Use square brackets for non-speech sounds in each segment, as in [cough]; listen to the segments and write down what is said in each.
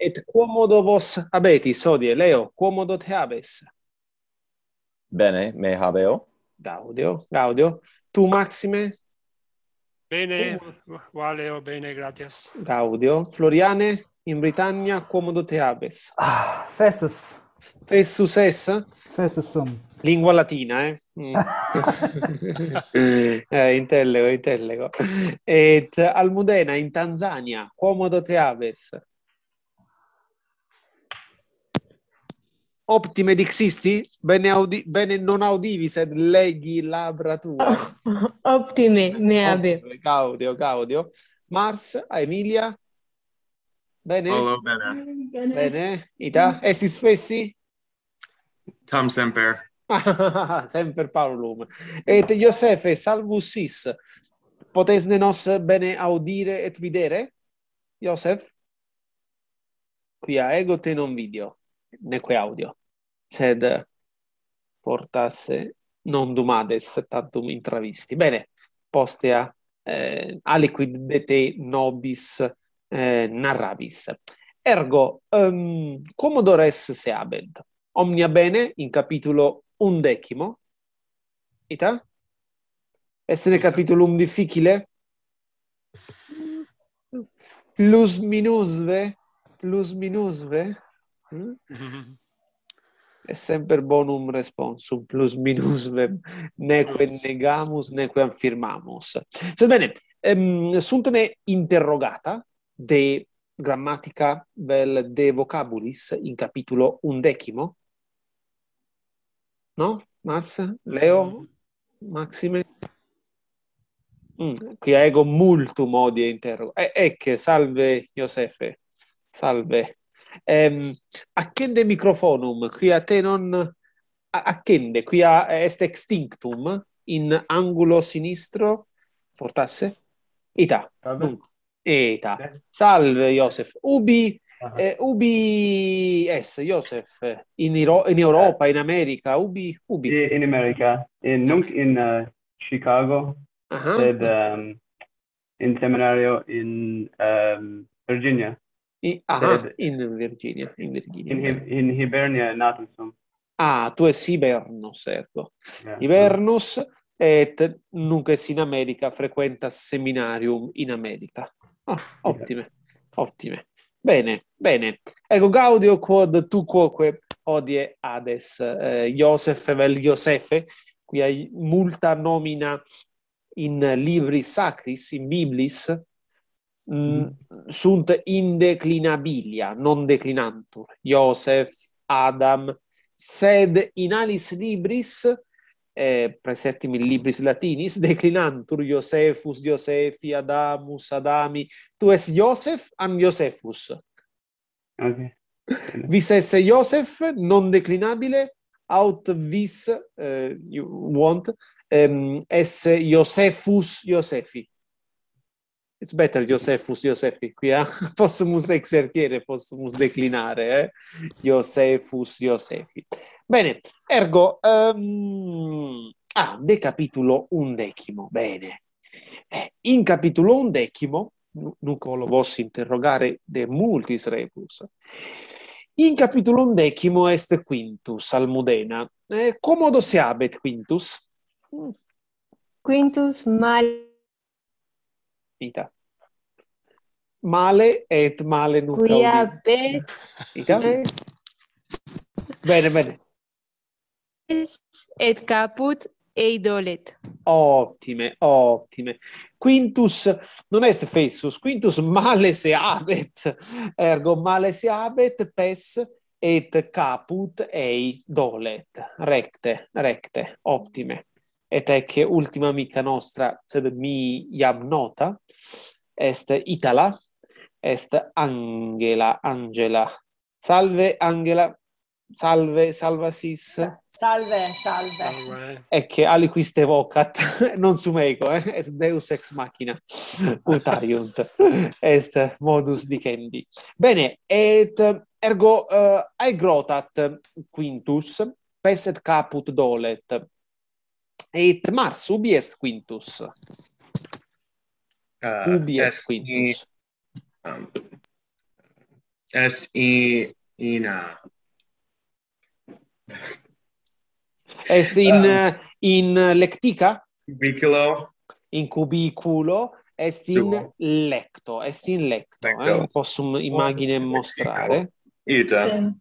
et quomodo vos habetis odie, Leo, quomodo te habes? Bene, me habeo. Gaudio, Gaudio. Tu, Maxime? Bene, Valeo, bene, gracias. Gaudio. Floriane, in Britannia, quomodo te habes? Ah, fessus. Fessus es? Fessus sum. Lingua latina, eh? Mm. [laughs] eh, intellego, intellego. Et Almudena, in Tanzania, quomodo te habes? optime dixisti, bene, audi- bene non audivi se leghi labra tua. Oh, [laughs] optime ne habe. Caudio, caudio. Mars, a Emilia. Bene. Oh, bene. Bene. Ita. E si spessi? Tam semper. [laughs] semper Paulum. Et Iosefe salvus sis. Potesne nos bene audire et videre? Iosef? Qui a ego te non video, neque audio sed portasse non dumades tantum intravisti. Bene, postea eh, aliquid de te nobis eh, narrabis. Ergo, um, ehm, comodores seabent, omnia bene in capitolo undecimo, età? Essere capitolo un difficile? Mm. Plus minusve? Plus minusve? Mm? [laughs] è sempre bonum responsum, plus minus neque negamus, nequeam firmamus. Sebbene, cioè, ehm, sunt interrogata de grammatica vel de vocabulis in capitolo undecimo, no? Mars, Leo, Maxime? Mm, qui ego multum odie interrogo. E, ecce, salve Iosefe, salve. Ehm um, accende microfonum qui a te non accende qui a est extinctum in angulo sinistro fortasse ita. Vabbè. Ita. Salve Josef Ubi uh-huh. Ubi es joseph in Iro- in Europa in America Ubi Ubi in America in nunc in uh, Chicago uh-huh. sed um, ehm, in seminario in um, Virginia. In, ah, in Virginia. In, Virginia. In, in Hibernia è nato, Ah, tu es Hibernos, certo. Ecco. Yeah. Hibernos et nunc in America frequenta seminarium in America. Ah, ottime, yeah. ottime. Bene, bene. Ecco, Gaudio quod tu quoque odie ades, eh, Iosef vel Iosefe, qui hai multa nomina in libri sacris, in biblis, Mm, mm-hmm. sunt indeclinabilia, non declinantur, Iosef, Adam, sed in alis libris, eh, presertim in libris latinis, [laughs] declinantur Iosefus, Iosefi, Adamus, Adami, tu es Iosef, am Iosefus. Ok. [laughs] Vis esse Iosef, non declinabile, aut vis, eh, you want, eh, esse Iosefus, Iosefi. It's better Josephus Josefi qui, eh? [laughs] possumus exercere, possumus declinare, eh? Josephus Josefi. Bene, ergo, um, ah, de capitolo undecimo, bene. Eh, in capitolo undecimo, Nucolo vos interrogare de multis rebus, in capitolo undecimo est Quintus, Almudena. Eh, comodo se abet Quintus? Quintus mal Vita. Male et male nunca udit. Vita. Bene, bene. Et caput e idolet. Ottime, ottime. Quintus non est fessus, quintus male se abet, ergo male se abet, pes et caput ei dolet. Recte, recte, ottime ed è che ultima amica nostra, sed mi iam nota, est Itala, est Angela, Angela. Salve Angela, salve, salvasis. Salve, salve. E che aliquis te vocat, [laughs] non sumeco, eh? est deus ex machina, utariunt, est modus dicendi. Bene, et ergo uh, aegrotat quintus, peset caput dolet, et mars ubi est quintus uh, ubi est, est quintus um, est in a uh, est in um, uh, in uh, lectica cubiculo in cubiculo est in Duo. lecto est in lecto eh? posso immagine mostrare ita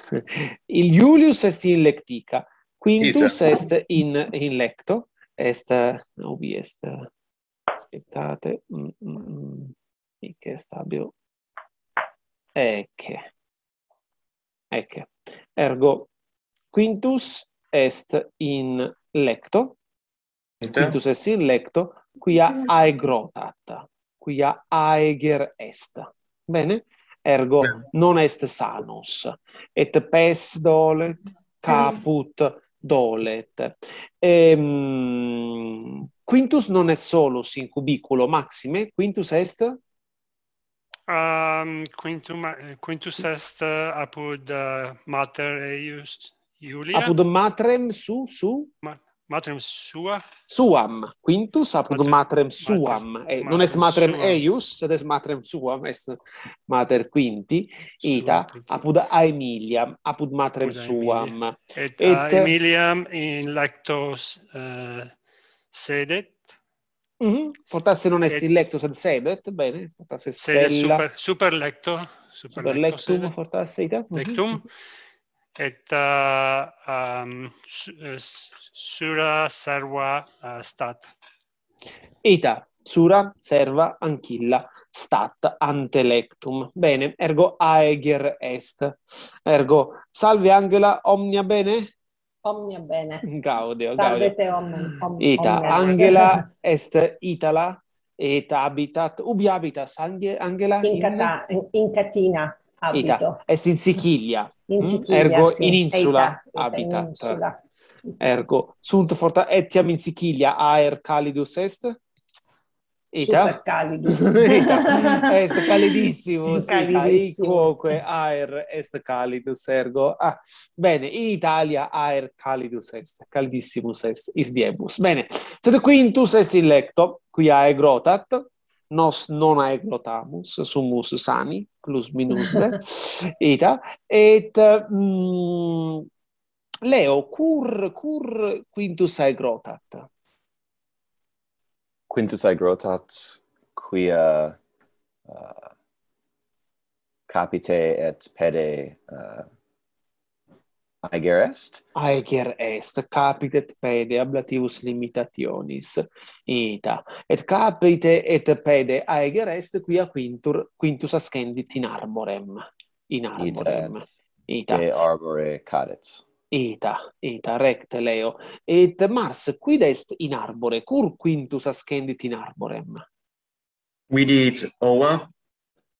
[laughs] il julius est in lectica Quintus est in lecto, est... ubi est... Aspettate... Mm, mm, mm, Icce stabio... Ecce. Ecce. Ergo, quintus est in lecto. Quintus est in lecto, quia aegrotat. Quia aeger est. Bene? Ergo, non est sanus. Et pes dolet caput... dolet. Ehm, quintus non è solus in cubiculo, maxime, quintus est? Um, quintum, quintus est apud uh, mater eius Iulia. Apud matrem su, su? Ma- Matrem sua? Suam, quintus apud matrem, matrem suam, eh, matrem, eh, non est matrem suam. eius, sed est matrem suam, est mater quinti, ita, apud aemiliam, apud matrem apud suam. Aemilia. Et, et aemiliam in lactos uh, eh, sedet? Mm -hmm. Fortasse non est et, in lecto, sed sedet, bene, fortasse sella. Super, super lecto, super, super lectum, mhm. lectum fortasse ita. Lectum. Mm -hmm. et uh, um, sura serva uh, stat ita sura serva anchilla stat antelectum bene ergo aeger est ergo salve angela omnia bene omnia bene gaudio salve gaudio. te omnia ita angela est itala et habitat ubi habitas angela in, in, in, in catina habito ita. est in sicilia in mm? Sicilia, ergo sì. in insula Eita, habitat. In insula. Ergo, sunt forta etiam in Sicilia aer calidus est? Eta. Super calidus. [laughs] [laughs] Est calidissimo, sì, calidissimo. Sì. aer est calidus, ergo. Ah, bene, in Italia aer calidus est, caldissimus est, is diebus. Bene, sed quintus est in lecto, qui ae grotat, nos non aeglotamus sumus sani plus minus [laughs] ita et et mm, leo cur cur quintus aegrotat quintus aegrotat quia uh, capite et pede uh, Aeger est? Aeger est. et pede ablativus limitationis ita. Et capite et pede aeger est quia quintur quintus ascendit in arborem. In arborem. Ita. De arbore cadet. Ita, ita, recte, Leo. Et Mars, quid est in arbore? Cur quintus ascendit in arborem? Vidit ova,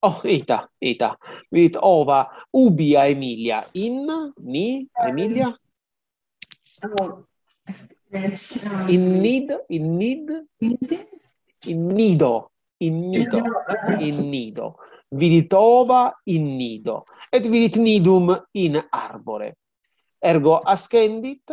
Oh, ita, ita. Vidit, ova, ubi a Emilia. In, ni, Emilia? In nid, in nid? In nido, in nido, in nido. Vidit, ova, in nido. Et vidit nidum in arbore. Ergo ascendit,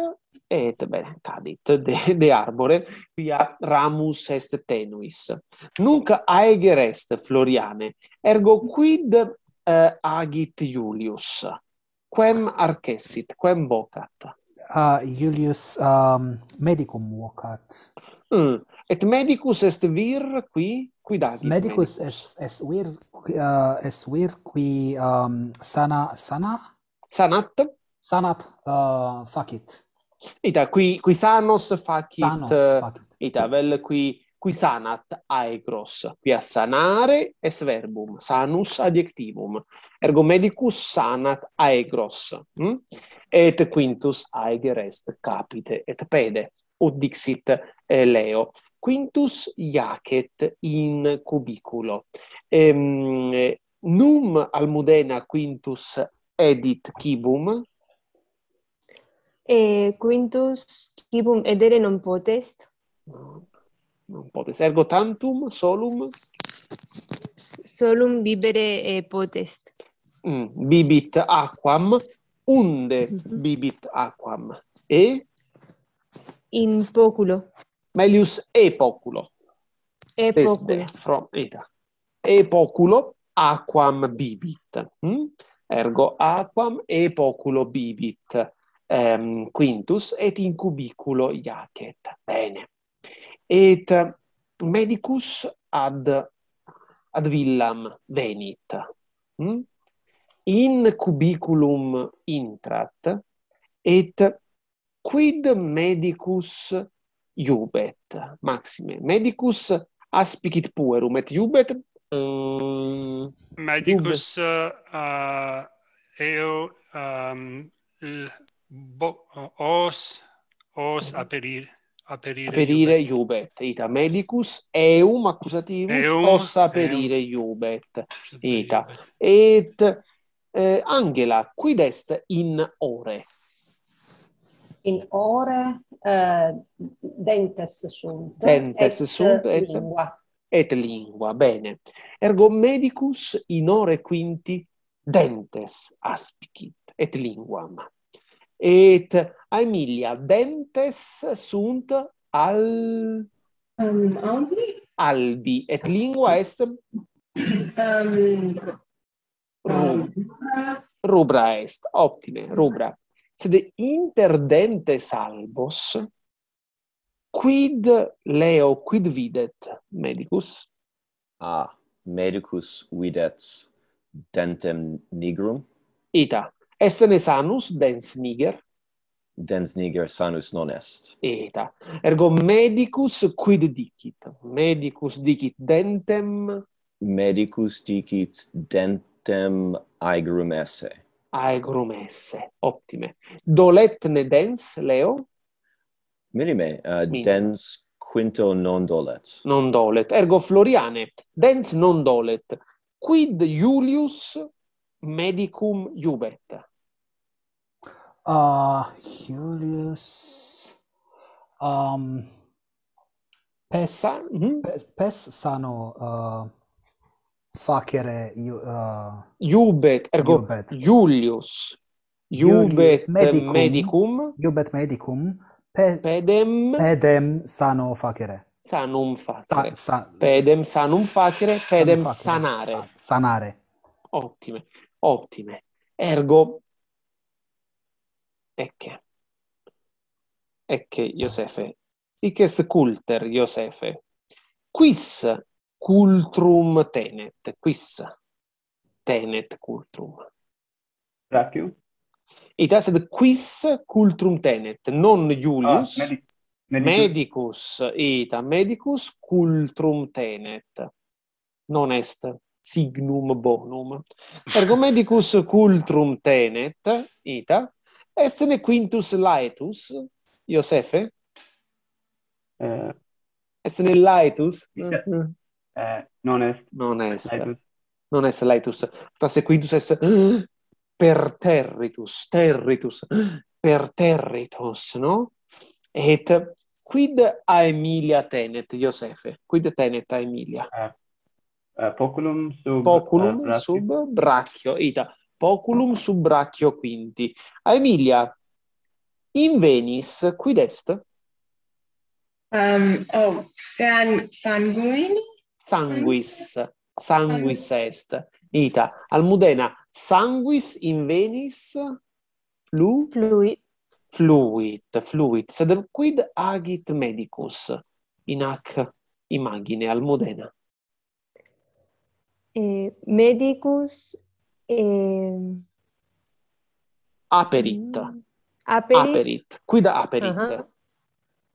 et bene cadit de, de arbore quia ramus est tenuis nunc aeger est floriane ergo quid eh, agit iulius quem arcessit quem vocat uh, iulius um, medicum vocat mm. et medicus est vir qui quid agit medicus est est vir uh, eh, est vir qui um, sana sana sanat sanat uh, facit Ita qui qui sanos facit sanos eh, facit. Ita vel qui qui sanat aegros qui a sanare es verbum sanus adjectivum ergo medicus sanat aegros hm? et quintus aeger est capite et pede ut dixit eh, leo quintus iacet in cubiculo ehm, num almudena quintus edit cibum e eh, quintus quibum edere non potest non potest. ergo tantum solum solum bibere e eh, potest mm, bibit aquam unde mhm. bibit aquam e in poculo melius e poculo e poculo from ita e poculo aquam bibit mm? ergo aquam e poculo bibit Ehm, quintus et in cubiculo iacet. Bene. Et eh, medicus ad ad villam venit. Hm? In cubiculum intrat et quid medicus iubet. Maxime, medicus aspicit puerum et iubet mm, Medicus uh, eo um, Bo, os, os aperire, aperire, aperire iubet. Ita medicus eum accusativus eum, os aperire eum. iubet. Ita. Et eh, Angela, quid est in ore? In ore eh, dentes sunt. Dentes et sunt. Et lingua. Et lingua, bene. Ergo medicus in ore quinti dentes aspicit et linguam. et Aemilia dentes sunt al um, albi albi et lingua est um, um, rubra rubra est optime rubra sed inter dentes albos quid leo quid videt medicus ah medicus videt dentem nigrum ita Esse ne sanus dens niger? Dens niger sanus non est. Eta. Ergo medicus quid dicit? Medicus dicit dentem? Medicus dicit dentem aegrum esse. Aegrum esse. Optime. Dolet ne dens, Leo? Minime. Uh, Minime. Dens quinto non dolet. Non dolet. Ergo Floriane, dens non dolet. Quid Iulius medicum iubet? uh Julius um Pesa mm -hmm. pes sano uh facere uh Iubet ergo Iubet. Julius Iubet medicum. medicum Iubet medicum Pe pedem pedem sano facere sanum facere sa sa pedem sanum facere pedem sanare sanare ottime ottime ergo Ecce, ecce, Iosefe, ic est culter, Iosefe. Quis cultrum tenet? Quis tenet cultrum? Dacciu? Ita sed quis cultrum tenet, non Iulius. Ah, Medicus. Medicus, ita, Medicus cultrum tenet. Non est signum bonum. Ergo Medicus cultrum tenet, ita. Est quintus laetus, Iosefe? Eh, est laetus? Eh. eh, non est. Non est. Laetus. Non est laetus. Tasse quintus est perterritus, territus, perterritus, no? Et quid a Emilia tenet, Iosefe? Quid tenet a Emilia? Uh, eh. poculum eh, sub... populum sub brachio. Ita populum sub brachio quinti. A Emilia, in venis, quid est? Um, oh, san, sanguini? Sanguis, sanguis est. Ita, Almudena, sanguis in venis flu? Fluit. Fluid, fluid. Sed quid agit medicus in ac imagine, Almudena? Eh, medicus e ehm, aperit mm, aperit, aperit. quid aperit uh -huh.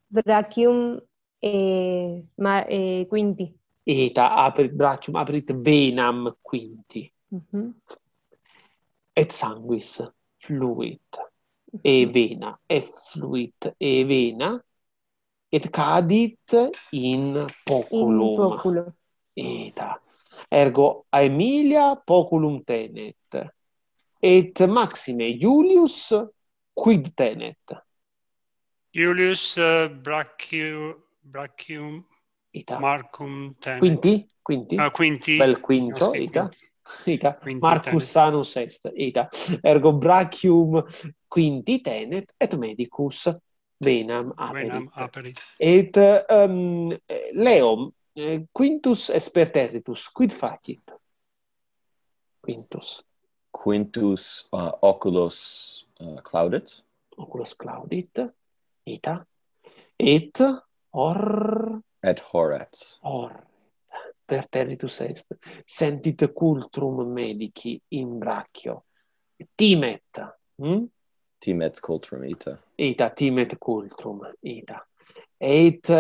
brachium e ma quinti eta aperit brachium aperit venam quinti uh mhm. -huh. et sanguis fluit mhm. e vena e fluit e vena et cadit in populum in populum eta ergo Aemilia populum tenet et maxime Iulius quid tenet Iulius uh, eh, Brachium ita Marcum tenet Quinti Quinti uh, Quinti bel quinto okay, ita quinti. [laughs] ita quinti Marcus tenet. Sanus est ita ergo Brachium Quinti tenet et medicus Venam aperit. Venam aperit. Et um, ehm, Leo, Eh, quintus esperteritus quid facit quintus quintus uh, oculos uh, claudit oculos claudit ita et or et horat or per territus est sentit cultrum medici in brachio timet hm timet cultrum ita ita timet cultrum ita et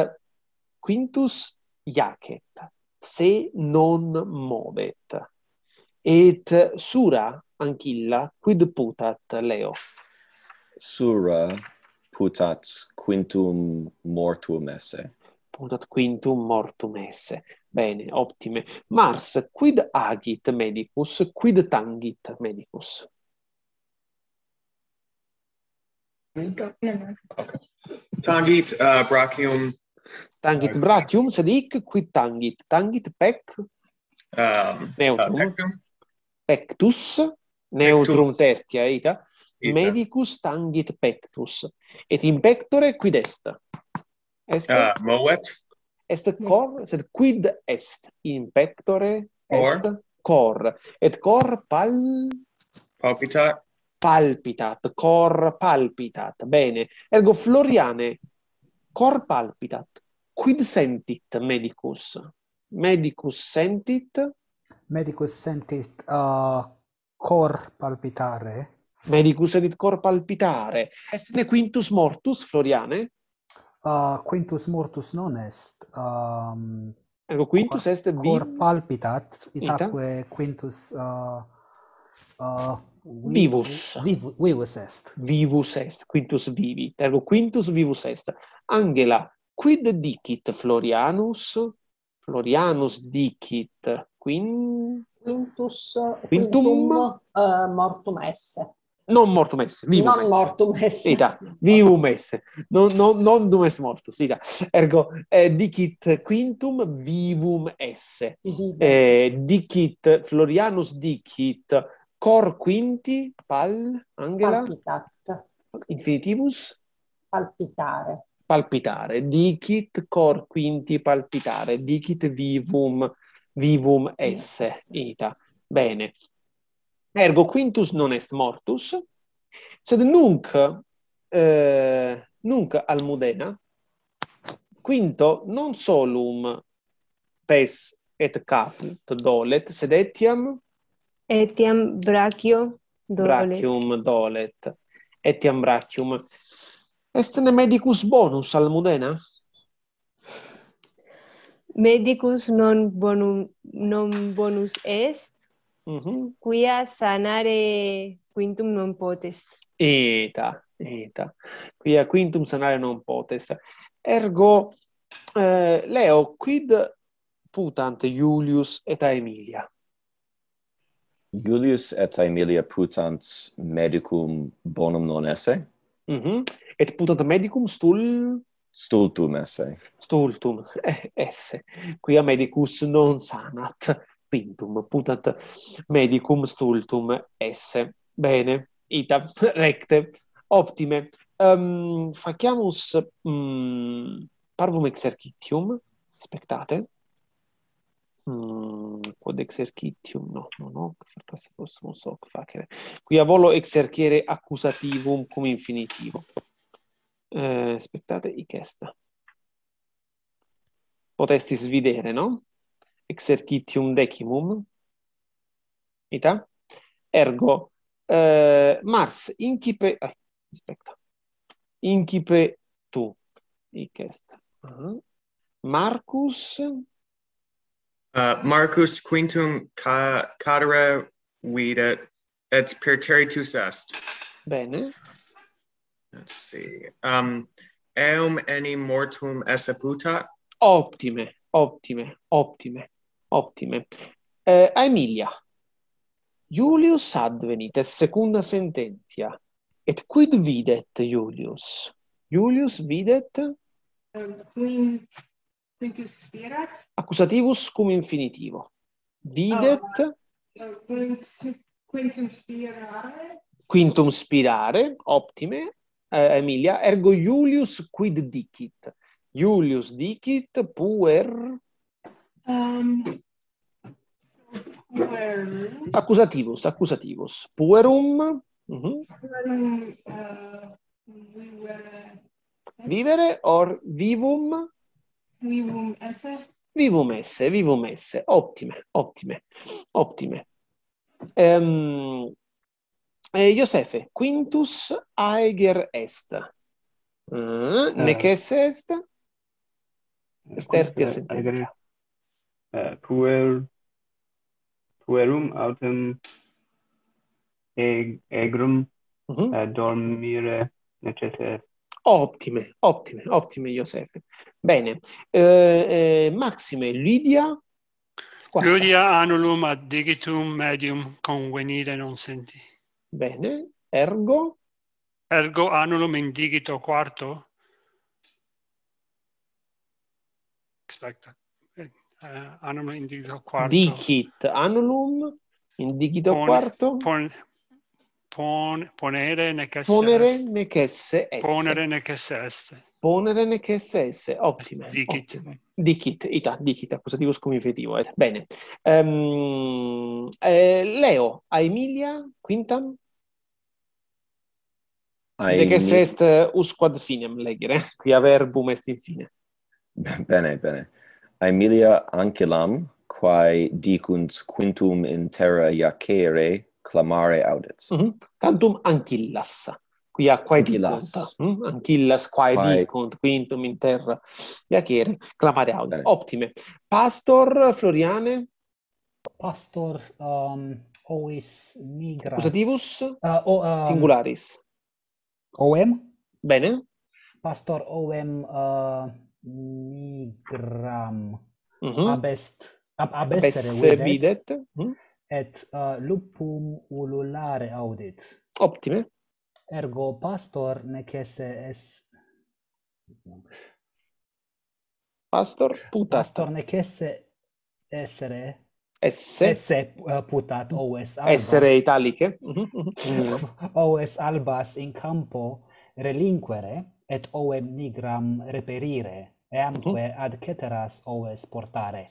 quintus jacet, se non movet. Et sura ancilla quid putat Leo? Sura putat quintum mortum esse. Putat quintum mortum esse. Bene, optime. Mars, quid agit medicus, quid tangit medicus? Okay. Tangit uh, brachium Tangit uh, bratium sed hic qui tangit tangit pec ehm, neutrum uh, pectus neutrum tertia ita Ita. Medicus tangit pectus et in pectore quid est? Est uh, eh, moet est cor sed quid est in pectore cor. est cor et cor pal palpitat palpitat cor palpitat bene ergo Floriane cor palpitat. Quid sentit medicus? Medicus sentit? Medicus sentit uh, cor palpitare. Medicus sentit cor palpitare. Est ne quintus mortus, Floriane? Uh, quintus mortus non est. Um, Ergo quintus cor, est vim... Cor palpitat, itaque quintus... Uh, uh, vivus. Vivus, est. Vivus est, quintus vivi. Ergo quintus vivus est. Angela, quid dicit Florianus? Florianus dicit quintus, quintum, uh, mortum esse. Non mortum esse, vivum non mortum esse. Ita, vivum esse, non, non, non dum esse mortus, Ita. Ergo, eh, dicit quintum vivum esse. Eh, dicit, Florianus dicit cor quinti pal, Angela? Palpitat. Infinitivus? Palpitare. palpitare dicit cor quinti palpitare dicit vivum vivum esse ita bene ergo quintus non est mortus sed nunc eh, nunc almudena quinto non solum pes et caput dolet sed etiam etiam brachio dolet brachium dolet etiam brachium Est ne medicus bonus al Modena? Medicus non bonum non bonus est. Mhm. Mm Quia sanare quintum non potest. Eta, eta. Quia quintum sanare non potest. Ergo eh, Leo quid putant Julius et Aemilia. Julius et Aemilia putant medicum bonum non esse? Mm -hmm. Et putat medicum stul... Stultum esse. Stultum [laughs] esse. Eh, eh, Quia medicus non sanat pintum. Putat medicum stultum esse. Eh, Bene. Ita [laughs] recte. Optime. Um, Faciamus... Mm, parvum exercitium. Spectate. Spectate. quod mm, exercitium, no, non ho fartas possum so facere. Qui a volo exercere accusativum come infinitivo. Eh, aspettate, ichesta. Potesti svidere, no? Exercitium decimum. Ita? Ergo, eh, Mars, incipe... Ah, aspetta. Incipe tu, ichesta. Uh -huh. Marcus... Uh, Marcus quintum ca cadere videt et per territus est. Bene. Let's see. Um eum any mortum esse putat? Optime, optime, optime, optime. Eh, Emilia, Julius advenit, et secunda sententia. Et quid videt Julius? Julius videt? Um, quintus spirat accusativus cum infinitivo videt oh, uh, quintum spirare quintum spirare optime eh, Emilia ergo Julius quid dicit Julius dicit puer um, puer accusativus accusativus puerum mhm. puerum uh, vivere or vivum Vivum esse. Vivum esse, vivum esse. Optime, optime, optime. Um, eh, Josefe, quintus aeger est. Uh, nec esse est? Estertia eh, sententia. puer, puerum autem eg, egrum uh mhm. -huh. dormire necesse est. Ottime, ottime, ottime Giuseppe. Bene, eh, eh, Maxime, Lidia? Squadra. Lydia anulum ad digitum medium convenire non senti. Bene, ergo? Ergo anulum digito quarto? Aspetta, eh, anulum digito quarto. Dicit anulum indigito pon, quarto? Pon, pon, ponere nec esse ponere nec esse ponere nec esse ponere nec esse esse ottimo dikit Dicit. ita dicit. accusativo scomivetivo et bene um, eh, leo a emilia quintam Ai... Nec esse est uh, usquad finem legere, [laughs] qui a verbum est in fine. Bene, bene. Aemilia ancillam, quae dicunt quintum in terra iacere, clamare audits. Mm -hmm. Tantum ancillas, quia quae dicunt. Mhm, anchillas quae, quae dicunt, quintum in terra. Iacere, clamare audit. Optime. Pastor Floriane? Pastor um, ois migras. Usativus? Uh, oh, um, singularis. Oem? Bene. Pastor oem uh, migram. Mm -hmm. Abest. Ab abessere, videt. Mhm et uh, lupum ululare audit. Optime. Ergo pastor necesse es... Pastor putat. Pastor necesse essere... Esse. Esse uh, putat es albas. Essere italice. [laughs] es albas in campo relinquere et oem nigram reperire, eamque mhm. ad ceteras oes portare.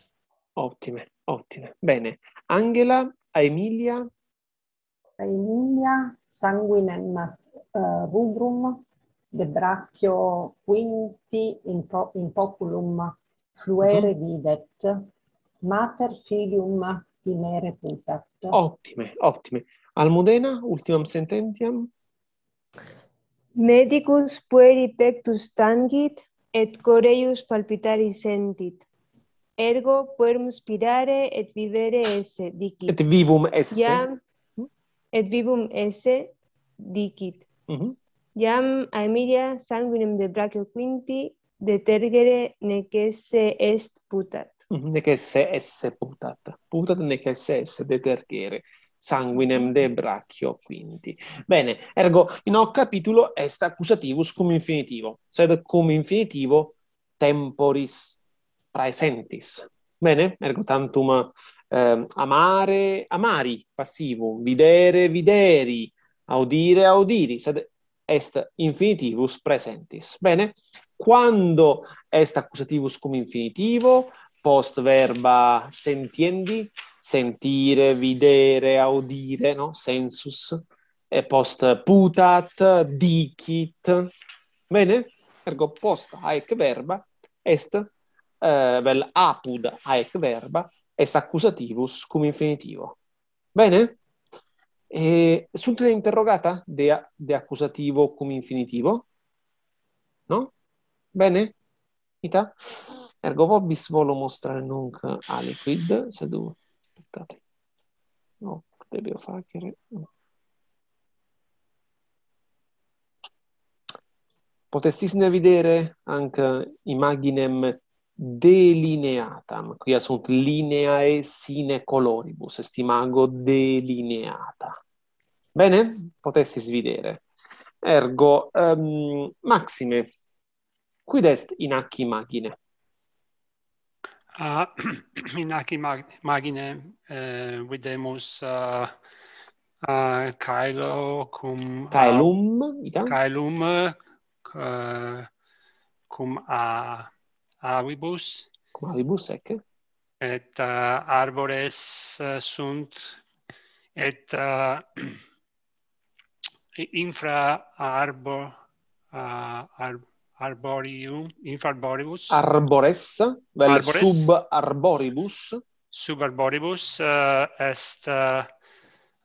Optime. Ottimo. Bene. Angela, a Emilia. A Emilia sanguinem uh, eh, rubrum de brachio quinti in, po in populum fluere uh mhm. -huh. videt mater filium timere putat. Ottime, ottime. Almudena, ultimam sententiam. Medicus pueri pectus tangit et coreius palpitari sentit ergo puerum spirare et vivere esse dicit et vivum esse et vivum esse dicit mhm. iam mm -hmm. aemilia sanguinem de brachio quinti detergere nec esse est putat mm -hmm. nec esse esse putat putat nec esse esse detergere sanguinem de brachio quinti. Bene, ergo, in hoc capitulo est accusativus cum infinitivo, sed cum infinitivo temporis praesentis. Bene? Ergo tantum eh, amare, amari, passivum, videre, videri, audire, audiri, sed est infinitivus presentis. Bene? Quando est accusativus cum infinitivo, post verba sentiendi, sentire, videre, audire, no? sensus, e post putat, dicit. Bene? Ergo post haec verba est eh, vel apud haec verba es accusativus cum infinitivo. Bene? E, sunt interrogata de, de accusativo cum infinitivo? No? Bene? Ita? Ergo vobis volo mostrare nunc aliquid, se sedu... Aspettate. No, devo fare... No. potessis ne vedere anche imaginem delineatam, quia sunt lineae sine coloribus, est imago delineata. Bene, potestis videre. Ergo, um, Maxime, quid est in acchi magine? Uh, [clears throat] in acchi mag magine uh, eh, videmus uh, uh, caelo cum... Caelum, uh, Caelum uh, cum a... Uh, avibus cum avibus ec et uh, arbores uh, sunt et uh, [clears throat] infra arbo uh, ar arborium infra arboribus arbores vel arbores. sub arboribus sub arboribus uh, est uh,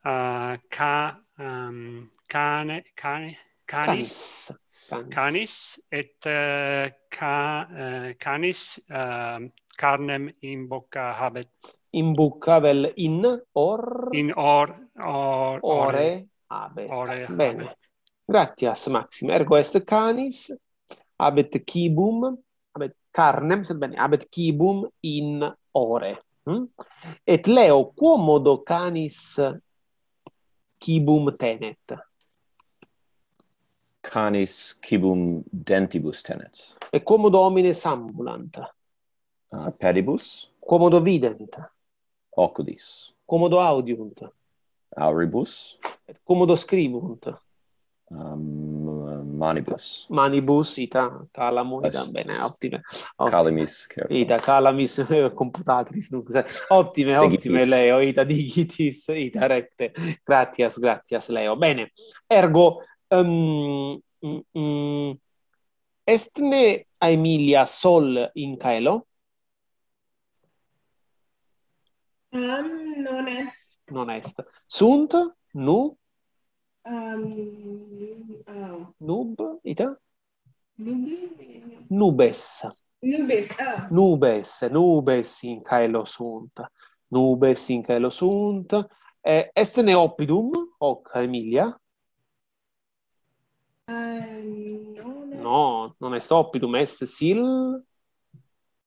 uh, ca um, cane cane canis, canis canis, canis et uh, ca, uh, canis uh, carnem in bocca habet in bucca vel in or in or, or ore habet ore bene gratias maxim ergo est canis habet kibum habet carnem sed bene habet kibum in ore hm? et leo quomodo canis kibum tenet canis cibum dentibus tenet. E comodo homine sambulant. Uh, ah, pedibus. Comodo vident. Ocudis. Comodo audiunt. Auribus. Et comodo scribunt. Um, manibus. Manibus, ita calamo, bene, ottime. ottime. Calamis, certo. Ita calamis, eh, computatris, nunc, ottime, digitis. ottime, Leo, ita digitis, ita recte. Gratias, gratias, Leo. Bene, ergo, um, um, est ne Aemilia sol in Caelo? Um, non est. Non est. Sunt? Nu? Um, uh, Nub? Ita? Nubes. Nubes, ah. Nubes, Nubes in Caelo sunt. Nubes in Caelo sunt. Eh, est ne opidum, hoc Aemilia? Um, Eh, no, non è soppidum, è sil...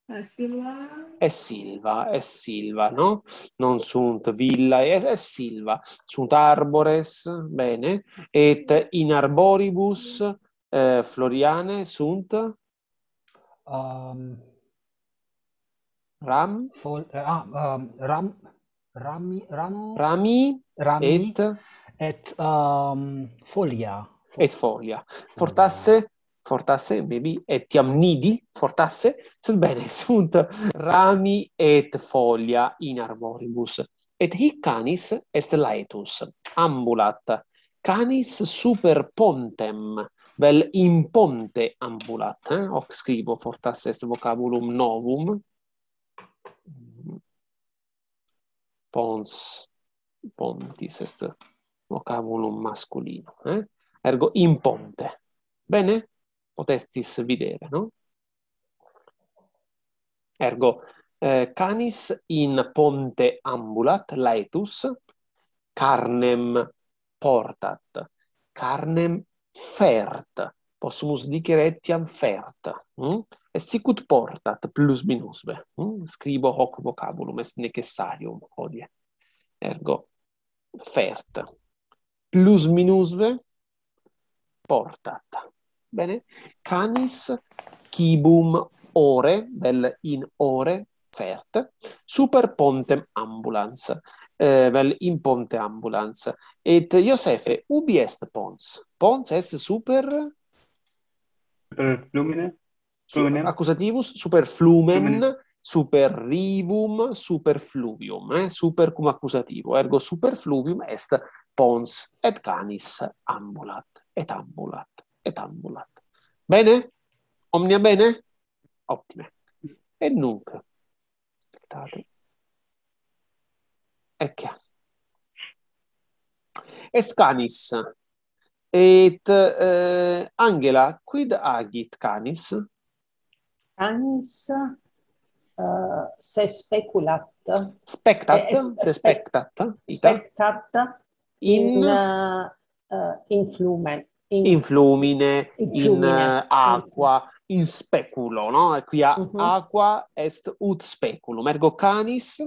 Uh, silva. È silva, è silva, no? Non sunt villa, è, è silva. Sunt arbores, bene. Et in arboribus uh, floriane sunt... Um. Ram? Fol uh, um, ram? Rami? Ramo? Rami? Rami? Rami? Et, et um, folia. Folia et folia. Fortasse, fortasse, bebi, etiam nidi, fortasse, sed bene, sunt rami et folia in arboribus. Et hic canis est laetus, ambulat, canis super pontem, vel in ponte ambulat. Eh? Hoc scribo, fortasse est vocabulum novum, pons, pontis est vocabulum masculino. Eh? ergo in ponte. Bene? Potestis videre, no? Ergo, eh, canis in ponte ambulat, laetus, carnem portat, carnem fert, possumus dicere etiam fert, mm? Hm? e sicut portat plus minus be. Mm? Scribo hoc vocabulum, est necessarium, odie. Ergo, fert. Plus minus be, portata. Bene? Canis quibum ore, vel in ore, fert, super pontem ambulance, eh, vel in ponte ambulance. Et Iosefe, ubi est pons? Pons est super... Super lumine? Flumen. Accusativus, super flumen, flumen. super rivum, super fluvium, eh? super cum accusativo. Ergo, super fluvium est pons et canis ambulat. et ambulat et ambulat bene omnia bene ottime e nunc aspettate ecco escanis et eh, angela quid agit canis canis Uh, se speculat spectat eh, se spectat spectat in uh, in flume in, in flumine in, in uh, eh, acqua in speculo no e qui a mhm. aqua est ut speculum ergo canis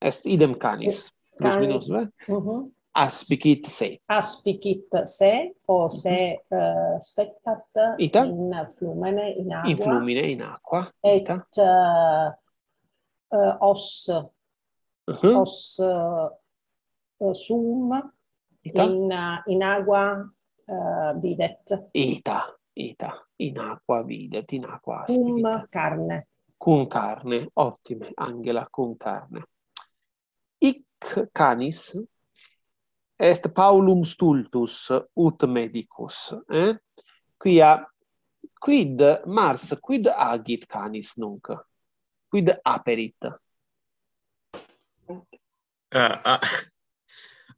est idem canis, Plus minus, uh-huh. aspicit se aspicit se o se uh, spectat ita? in flumene, in aqua, in flumine in aqua et Uh, uh, os uh-huh. os uh, sum ita in uh, in aqua uh, videt ita ita in aqua videt in aqua cum carne cum carne ottime angela cum carne ic canis est paulum stultus ut medicus eh qui a quid mars quid agit canis nunc quid aperit eh, ah,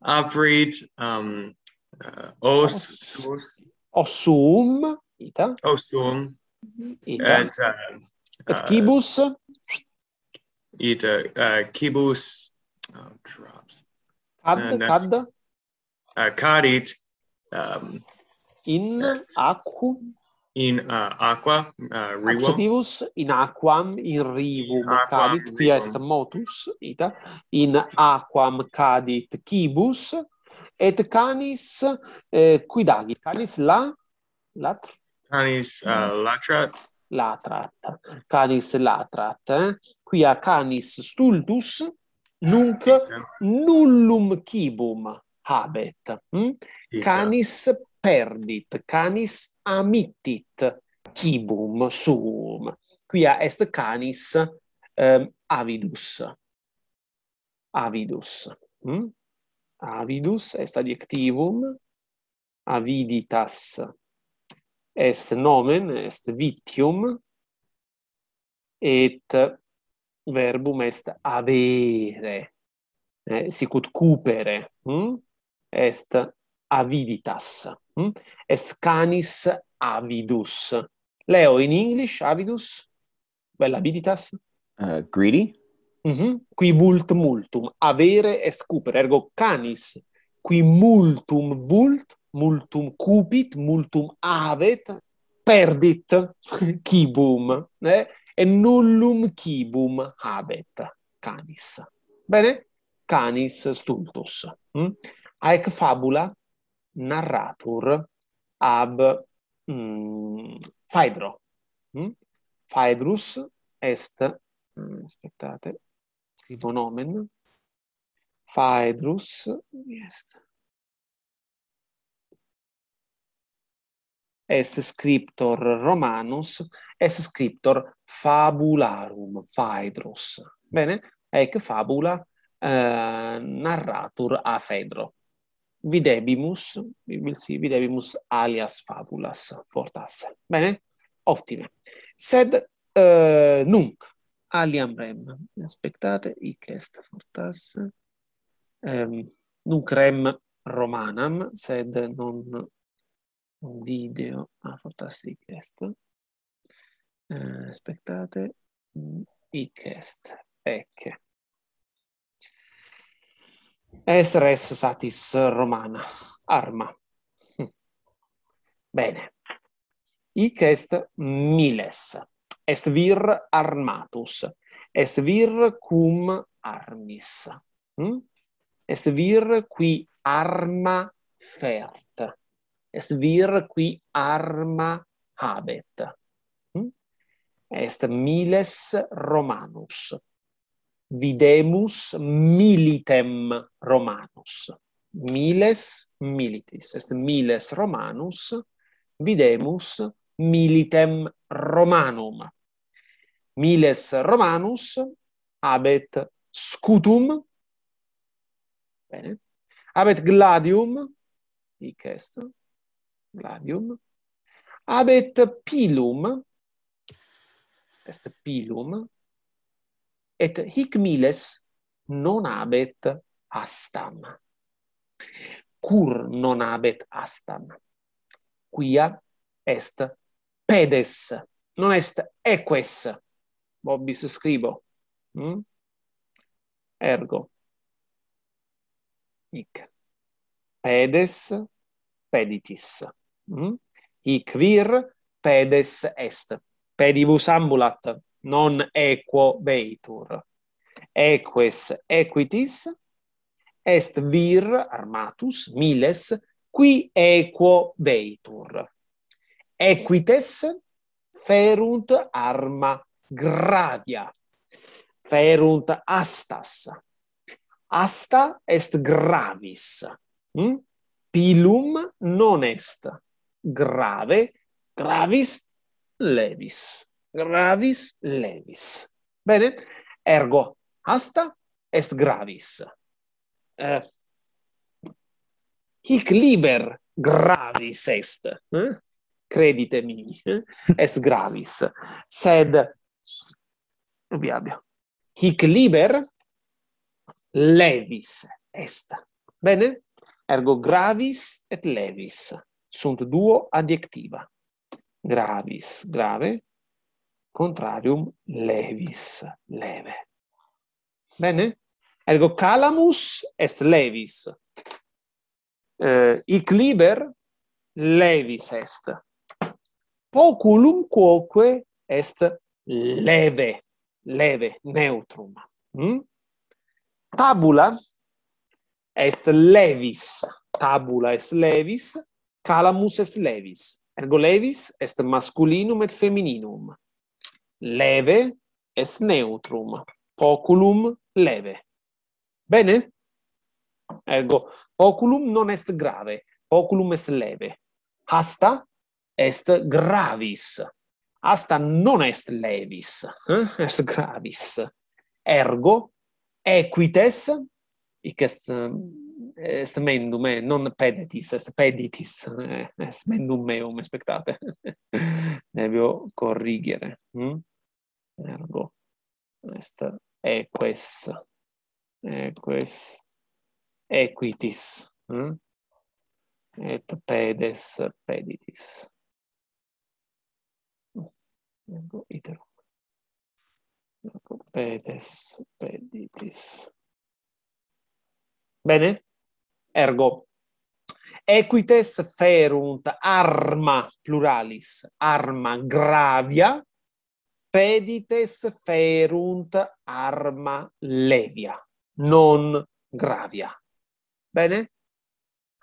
abrid um uh, os os osum ita osum mhm, ita and uh, at uh, kibus uh, ita uh, kibus oh, drops cad cad uh, cadit um in aqu in uh, aqua uh, rivum accidibus in aquam in rivum in cadit qui est motus ita in aquam cadit cibus et canis eh, qui dagit canis la lat canis uh, mm. latrat latrat canis latrat eh? quia canis stultus nunc nullum cibum habet mm? canis perdit canis amittit cibum, suum qui est canis um, avidus avidus hm? avidus est adjectivum aviditas est nomen est vitium. et verbum est avere eh, sicut cupere hm est aviditas Mm? Hm? Escanis avidus. Leo, in English, avidus? bella aviditas? Uh, greedy. Mm Qui vult multum. Avere est cupere. Ergo canis. Qui multum vult, multum cupit, multum avet, perdit [laughs] cibum. Eh? E nullum cibum habet canis. Bene? Canis stultus. Mm? Hm? Aec fabula? narratur ab mh, mm, Phaedro. Mm? Phaedrus est, mm, aspettate, scrivo nomen, Phaedrus est. est scriptor romanus, est scriptor fabularum, Phaedrus. Bene? Ec fabula eh, narratur a Fedro videbimus, videbimus alias fabulas fortas. Bene? Ottime. Sed eh, nunc aliam rem. Aspettate, hic est fortas. Um, nunc rem romanam, sed non video a fortas fortasse hic est. Eh, aspettate, hic est, ecce. Est res satis romana arma. Hm. Bene. Hic est miles. Est vir armatus. Est vir cum armis. Hm? Est vir qui arma fert. Est vir qui arma habet. Hm? Est miles romanus videmus militem romanus miles militis est miles romanus videmus militem romanum miles romanus habet scutum bene habet gladium hic est gladium habet pilum est pilum et hic miles non habet astam. Cur non habet astam? Quia est pedes, non est eques, Bobbis scribo. Mm? Ergo, hic pedes peditis. Mm? Hic vir pedes est. Pedibus ambulat, non equo veitur. Eques equitis est vir armatus miles qui equo veitur. Equites ferunt arma gravia. Ferunt astas. Asta est gravis. Hm? Pilum non est grave, gravis levis. gravis levis. Bene? Ergo, hasta est gravis. Eh, hic liber gravis est. Eh? Creditemi, eh? est gravis. Sed, vi abbia, hic liber levis est. Bene? Ergo gravis et levis sunt duo adjectiva. Gravis, grave, Contrarium, levis, leve. Bene? Ergo calamus est levis. Eh, Ic liber levis est. Poculum quoque est leve, leve, neutrum. Hm? Tabula est levis. Tabula est levis, calamus est levis. Ergo levis est masculinum et femininum. leve est neutrum, poculum leve. Bene? Ergo, poculum non est grave, poculum est leve. Hasta est gravis. Hasta non est levis, eh? est gravis. Ergo, equites, hic est, eh, est mendum, eh? non pedetis, est peditis, eh? est mendum meum, aspettate, [laughs] devo corrigere. Mm? ergo est eques eques equitis mm? et pedes peditis ergo itero ergo pedes peditis bene ergo equites ferunt arma pluralis arma gravia pedites ferunt arma levia, non gravia. Bene?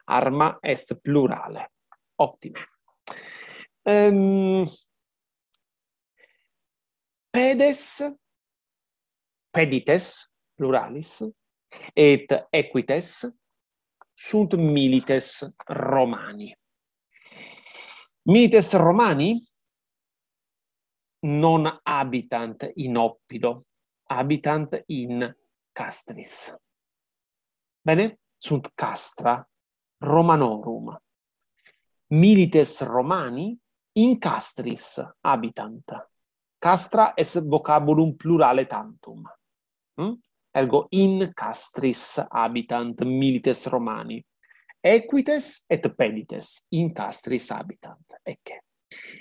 Arma est plurale. Ottimo. Um, ehm, pedes, pedites, pluralis, et equites, sunt milites romani. Milites romani non habitant in oppido habitant in castris bene sunt castra romanorum milites romani in castris habitant castra est vocabulum plurale tantum hm ergo in castris habitant milites romani equites et pedites in castris habitant ecce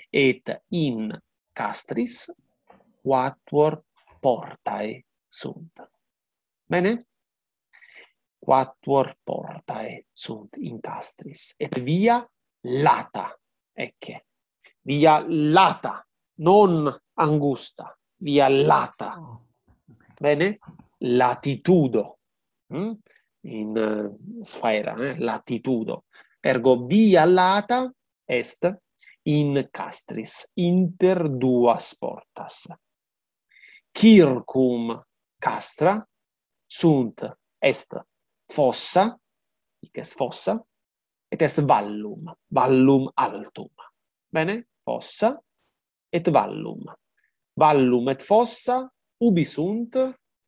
et in castris, quattuor portae sunt. Bene? Quattuor portae sunt in castris. Et via lata, ecce. Via lata, non angusta, via lata. Oh, Bene? Latitudo. Hm? In eh, sfera, eh? latitudo. Ergo via lata est in castris inter duas portas circum castra sunt est fossa hic est fossa et est vallum vallum altum bene fossa et vallum vallum et fossa ubi sunt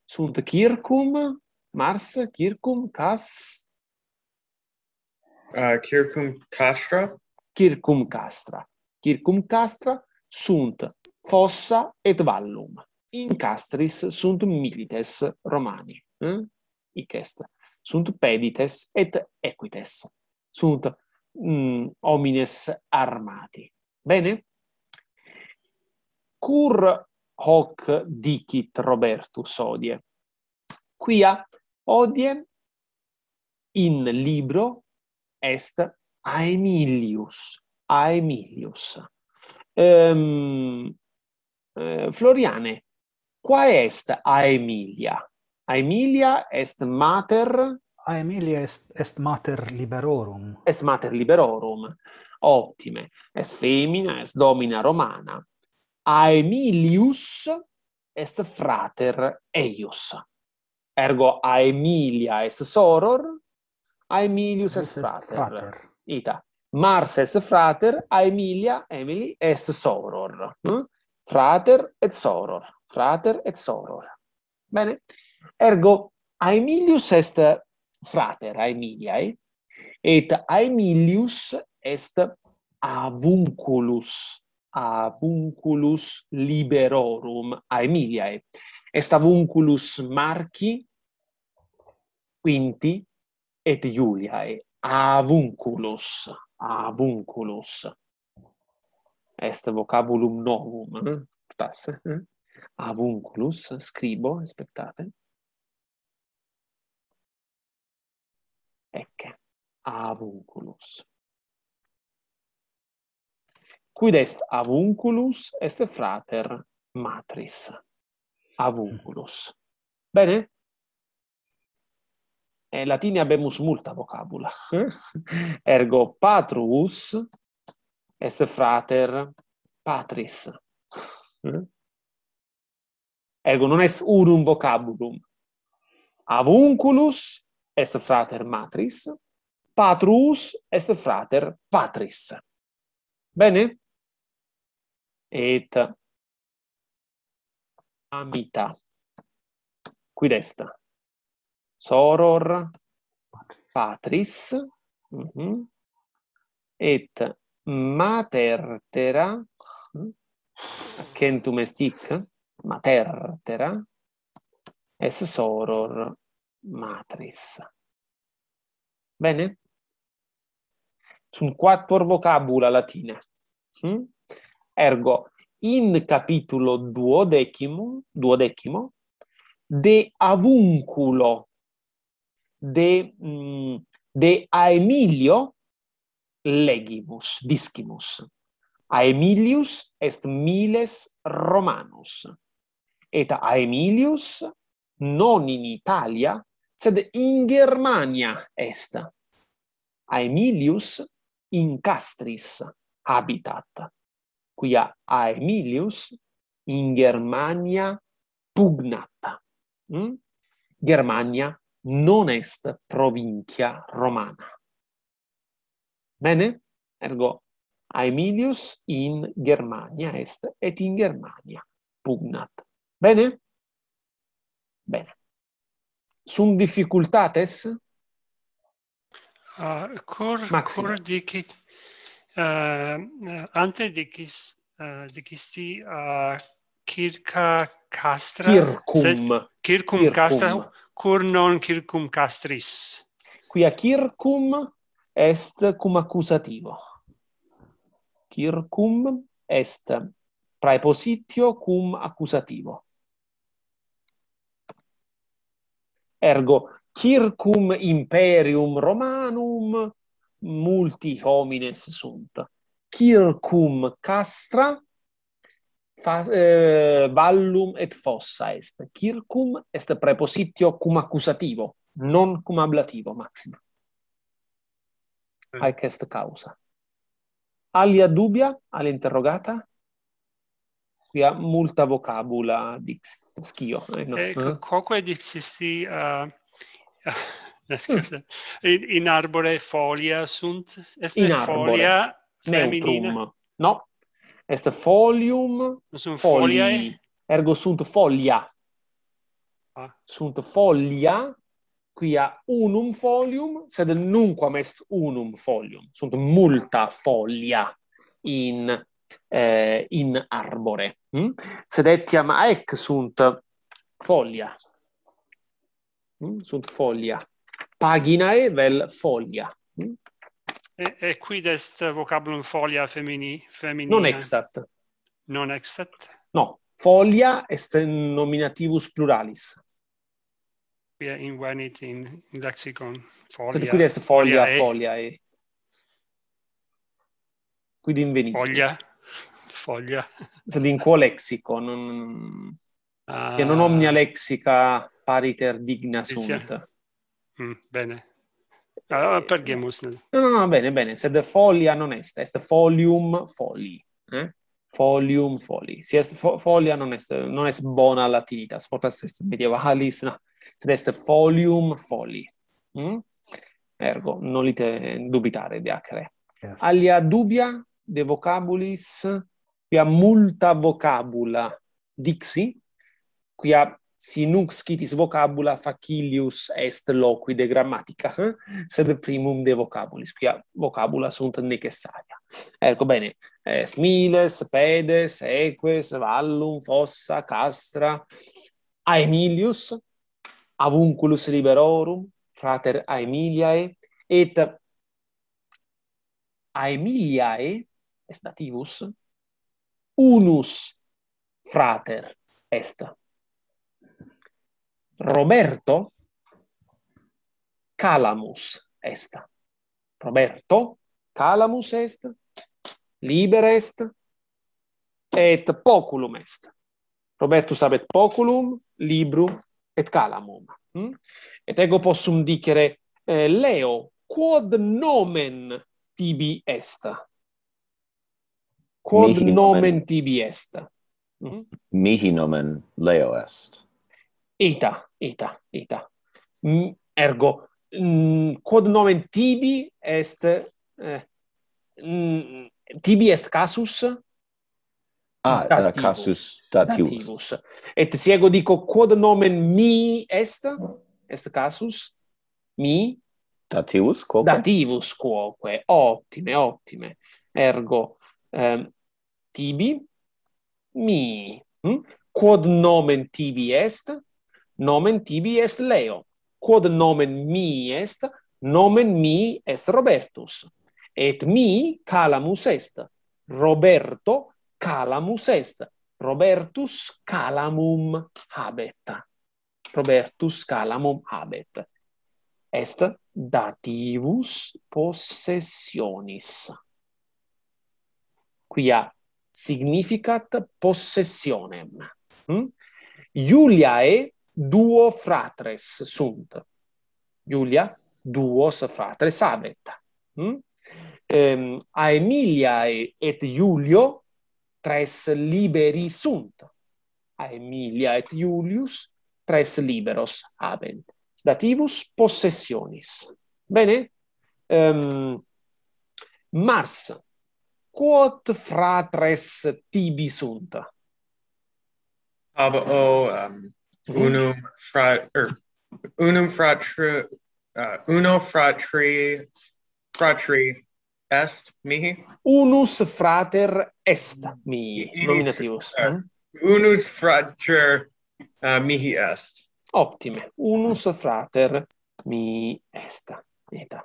sunt circum mars circum cas uh, circum castra circum castra Circumcastra sunt fossa et vallum, incastris sunt milites Romani, eh? Hm? Icest. sunt pedites et equites, sunt mm, homines armati. Bene? Cur hoc dicit Robertus odie. Quia odie in libro est Aemilius Aemilius. Um, eh, Floriane, qua est Aemilia? Aemilia est mater... Aemilia est, est mater liberorum. Est mater liberorum. Optime. Est femina, est domina romana. Aemilius est frater eius. Ergo Aemilia est soror, Aemilius est frater. frater. Ita. Mars est frater, Aemilia, Emily, est soror. Hm? Frater et soror. Frater et soror. Bene. Ergo, Aemilius est frater, Aemiliae, et Aemilius est avunculus, avunculus liberorum Aemiliae. Est avunculus Marci, Quinti, et Iuliae. Avunculus. avunculus. Est vocabulum novum, eh? Avunculus, eh? scribo, aspettate. Ecce, avunculus. Quid est avunculus, est frater matris. Avunculus. Bene? eh, latini abemus multa vocabula. [laughs] Ergo patrus est frater patris. Ergo non est unum vocabulum. Avunculus est frater matris, patrus est frater patris. Bene? Et amita. Qui destra. Soror Patris uh-huh, et Matertera accentum Matertera es soror matris. Bene? Sono quattro vocabula latina. Mm? Ergo, in capitolo duodecimo, duodecimo de avunculo de mm, de Aemilio Legibus discimus Aemilius est miles Romanus et Aemilius non in Italia sed in Germania est Aemilius in castris habitat qui Aemilius in Germania pugnat mm? Germania non est provincia romana. Bene? Ergo Aemilius in Germania est et in Germania pugnat. Bene? Bene. Sunt difficultates? Ah, cor, cor dicit uh, ante de quis uh, de uh, circa castra circum circum castra cur non circum castris. Qui a circum est cum accusativo. Circum est praepositio cum accusativo. Ergo circum imperium Romanum multi homines sunt. Circum castra fa, eh, vallum et fossa est, circum est prepositio cum accusativo, non cum ablativo, Maxima. Mm. Haec est causa. Alia dubia, alia interrogata, quia multa vocabula dix, schio. Eh, no? eh, quoque eh? dixisti, uh, eh, [laughs] scusa, in, in arbore folia sunt? Est in folia arbore. Feminina? Neutrum. No, est folium sunt folii foliae. ergo sunt folia ah. sunt folia quia unum folium sed nunquam est unum folium sunt multa folia in eh, in arbore hm? sed etiam haec sunt folia hm? sunt folia paginae vel folia hm? E qui Equidest vocabulum folia femminile. Non exat. Non exat. No, folia est nominativus pluralis. in when it in, lexicon. Folia. Quindi è folia, folia. e... Qui Quindi in venissimo. Foglia. in Linquo lexico. Non... Ah. Che non omnia ah. lexica pariter digna sunt. Mm, bene. Allora, perché Musnel? No, no, no, bene, bene. Sed folia ah, non est, est folium foli. Eh? Folium foli. Si est fo- folia ah, non est, non est bona latinitas, fortas est medievalis, no. Se est folium foli. Mm? Ergo, non lite dubitare di acre. Yes. Alia dubia de vocabulis, qui quia multa vocabula dixi, qui quia si nunc scitis vocabula facilius est loqui de grammatica, eh? sed primum de vocabulis, quia vocabula sunt necessaria. Ecco bene, eh, smiles, pedes, eques, vallum, fossa, castra, Aemilius, avunculus liberorum, frater Aemiliae, et Aemiliae, est nativus, unus frater est, Roberto calamus est. Roberto calamus est, liber est, et poculum est. Roberto sabet poculum, librum, et calamum. Hm? Et ego possum dicere, eh, Leo, quod nomen tibi est? Quod nomen tibi est? Hm? Mihi nomen Leo est ita ita ita ergo quod nomen tibi est eh, tibi est casus ah eh, casus dativus. et si ego dico quod nomen mi est est casus mi dativus quoque. datius quo ottime ottime ergo ehm, tibi mi hm? quod nomen tibi est nomen tibi est Leo. Quod nomen mi est, nomen mi est Robertus. Et mi calamus est. Roberto calamus est. Robertus calamum habet. Robertus calamum habet. Est dativus possessionis. Quia significat possessionem. Hm? Iuliae duo fratres sunt. Giulia, duos fratres habet. Mm? Ehm, a Emilia et Iulio tres liberi sunt. A Emilia et Iulius tres liberos habent. Stativus possessionis. Bene? Ehm, Mars, quod fratres tibi sunt? Ab, oh, um, Mm-hmm. unum frater unum fratri uh, uno fratri fratri est mihi unus frater est mihi nominativus uh, eh? unus frater uh, mihi est optime unus frater mihi est eta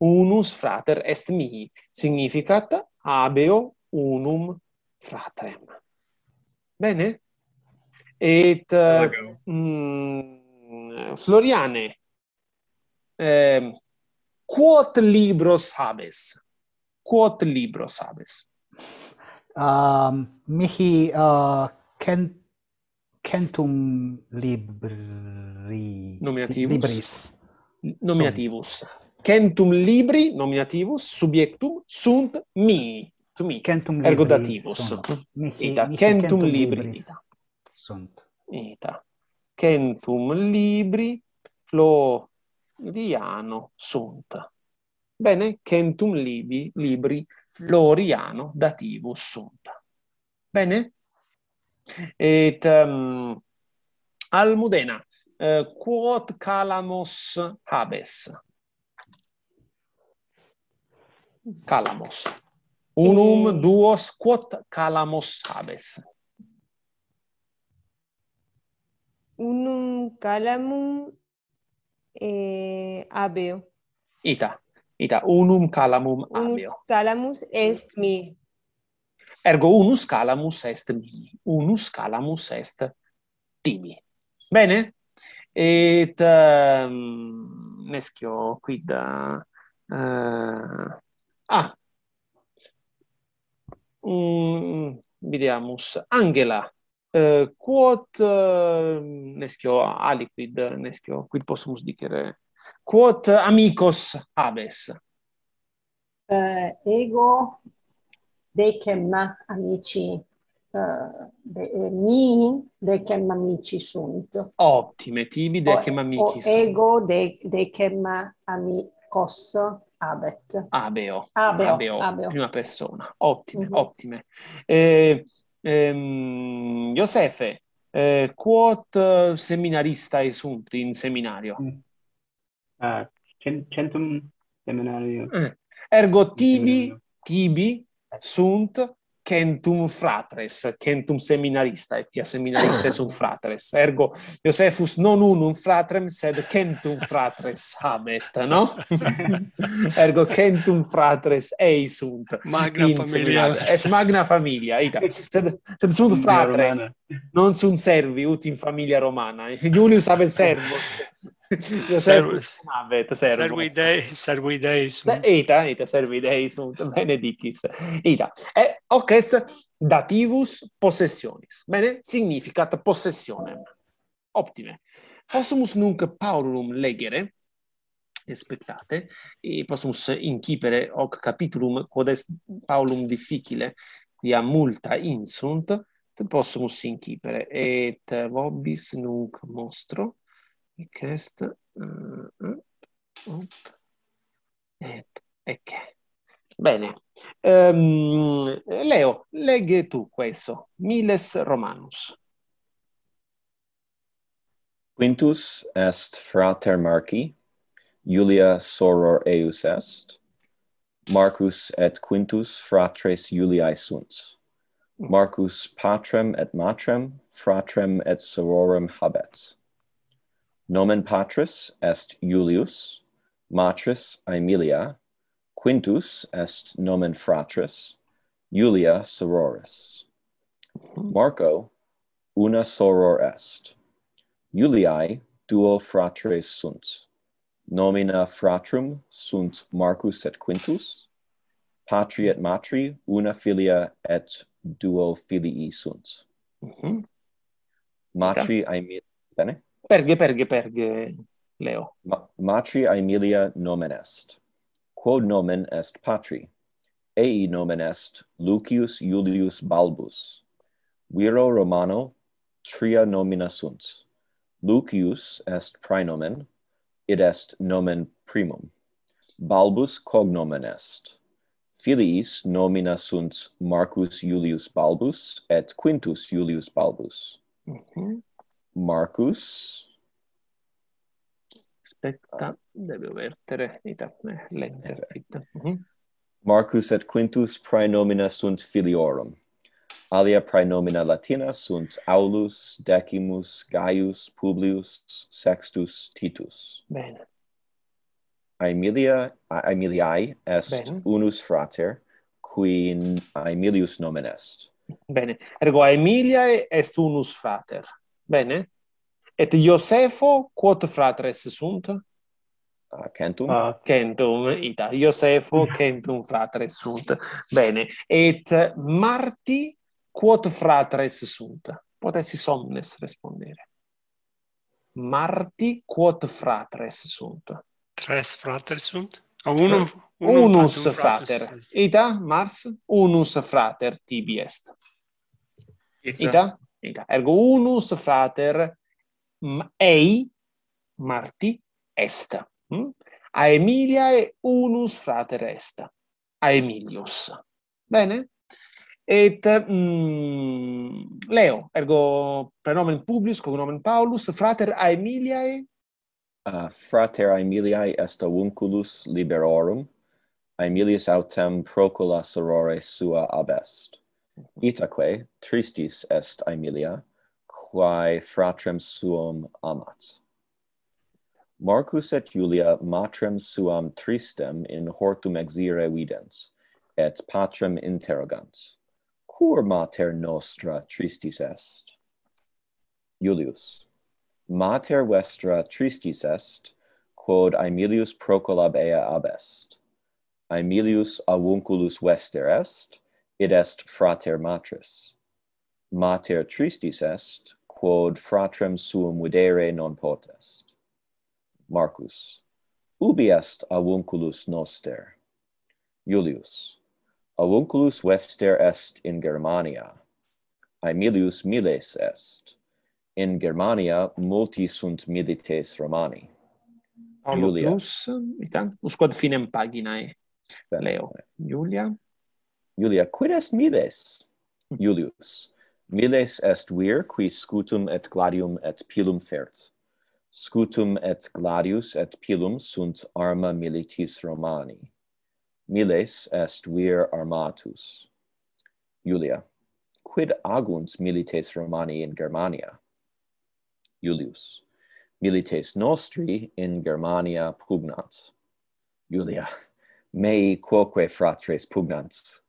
unus frater est mihi significat habeo unum fratrem bene et eh, mm, Floriane ehm quot libros habes quot libros habes um mihi uh, can cantum libri nominativus libris nominativus cantum libri nominativus subjectum sunt mi to me libri nominativus mihi cantum libri sunt. Ita. Centum libri Floriano sunt. Bene, centum libri libri Floriano dativo sunt. Bene? Et um, Almudena, uh, quod calamos habes. Calamos. Unum, duos, quod calamos habes. unum calamum eh, habeo ita ita unum calamum unus habeo unus calamus est mi ergo unus calamus est mi unus calamus est timi bene et um, ehm, nescio qui da uh, eh, ah mm, vediamo angela Uh, quote, uh, eh, nescio aliquid, ah, nescio quid possumus dicere, quote amicos habes? Uh, ego decem amici, uh, de, eh, mi decem amici sunt. Ottime, tibi decem o, amici o sunt. Ego de, decem amicos abet. Abeo. Abeo. Abeo. Abeo. Prima persona. Ottime, mm-hmm. ottime. Eh, ehm, Josefe, eh, quot seminarista esunt in seminario? Uh, centum seminario. Eh. Ergo tibi, tibi sunt centum fratres centum seminarista et pia seminarisse sunt fratres ergo Josephus non unum fratrem sed centum fratres habet no [laughs] ergo centum fratres ei sunt magna familia es magna familia ita sed, sed sunt fratres non sun servi ut in familia romana [laughs] Julius ave servo [laughs] servus avet servo servi dei servi dei sunt eta eta servi dei sunt [laughs] dicis. eta e hoc est dativus possessionis bene significat possessione optime possumus nunc paulum legere aspettate e possumus incipere hoc capitulum quod est paulum difficile quia multa insunt possumus in cipere et vobis nunc mostro hic est uh, et ecce bene um, leo legge tu questo miles romanus quintus est frater marci julia soror eus est marcus et quintus fratres juliae sunt Marcus patrem et matrem, fratrem et sororem habet. Nomen patris est Julius, matris Aemilia, Quintus est nomen fratris, Julia sororis. Marco, una soror est. Juliae duo fratres sunt. Nomina fratrum sunt Marcus et Quintus, patri et matri una filia et duo filii sunt mm -hmm. matri aemilia bene perge perge perge leo Ma matri aemilia nomen est quod nomen est patri ei nomen est lucius julius balbus viro romano tria nomina sunt lucius est praenomen id est nomen primum balbus cognomen est filiis nomina sunt Marcus Julius Balbus et Quintus Julius Balbus. Mm -hmm. Marcus Aspetta, ah. devo vertere ita lente mm -hmm. Marcus et Quintus praenomina sunt filiorum. Alia praenomina latina sunt Aulus, Decimus, Gaius, Publius, Sextus, Titus. Bene. Aemilia Aemiliae est Bene. unus frater qui Aemilius nomen est. Bene. Ergo Aemiliae est unus frater. Bene. Et Iosefo quod fratres sunt? Uh, Centum. Uh, Centum, ita. Iosefo, [laughs] Centum, fratres sunt. Bene. Et Marti quod fratres sunt? Potessi somnes respondere. Marti quod fratres sunt? tres frater sunt a unum unus frater. frater ita mars unus frater tibi est ita ita, ita. ergo unus frater ei marti est hm? a emilia e unus frater est a emilius bene et mm, Leo ergo pronomen publius cognomen Paulus frater a Emiliae uh, frater Aemiliae est avunculus liberorum, Aemilius autem procula sorore sua ab est. Mhm. Itaque tristis est Aemilia, quae fratrem suum amat. Marcus et Julia matrem suam tristem in hortum exire videns et patrem interrogans. Cur mater nostra tristis est? Julius. Mater vestra tristis est, quod Aemilius procolab ea ab est. Aemilius avunculus vester est, id est frater matris. Mater tristis est, quod fratrem suum videre non potest. Marcus. Ubi est avunculus noster? Julius. Avunculus vester est in Germania. Aemilius miles est in Germania multi sunt milites Romani. Iulia. Plus, ita, quod finem paginae da Leo. Iulia. Iulia, quid est miles? Iulius. Miles est vir, qui scutum et gladium et pilum fert. Scutum et gladius et pilum sunt arma militis Romani. Miles est vir armatus. Iulia. Quid agunt milites Romani in Germania? Iulia. Julius. Milites nostri in Germania pugnant. Julia. Mei quoque fratres pugnant.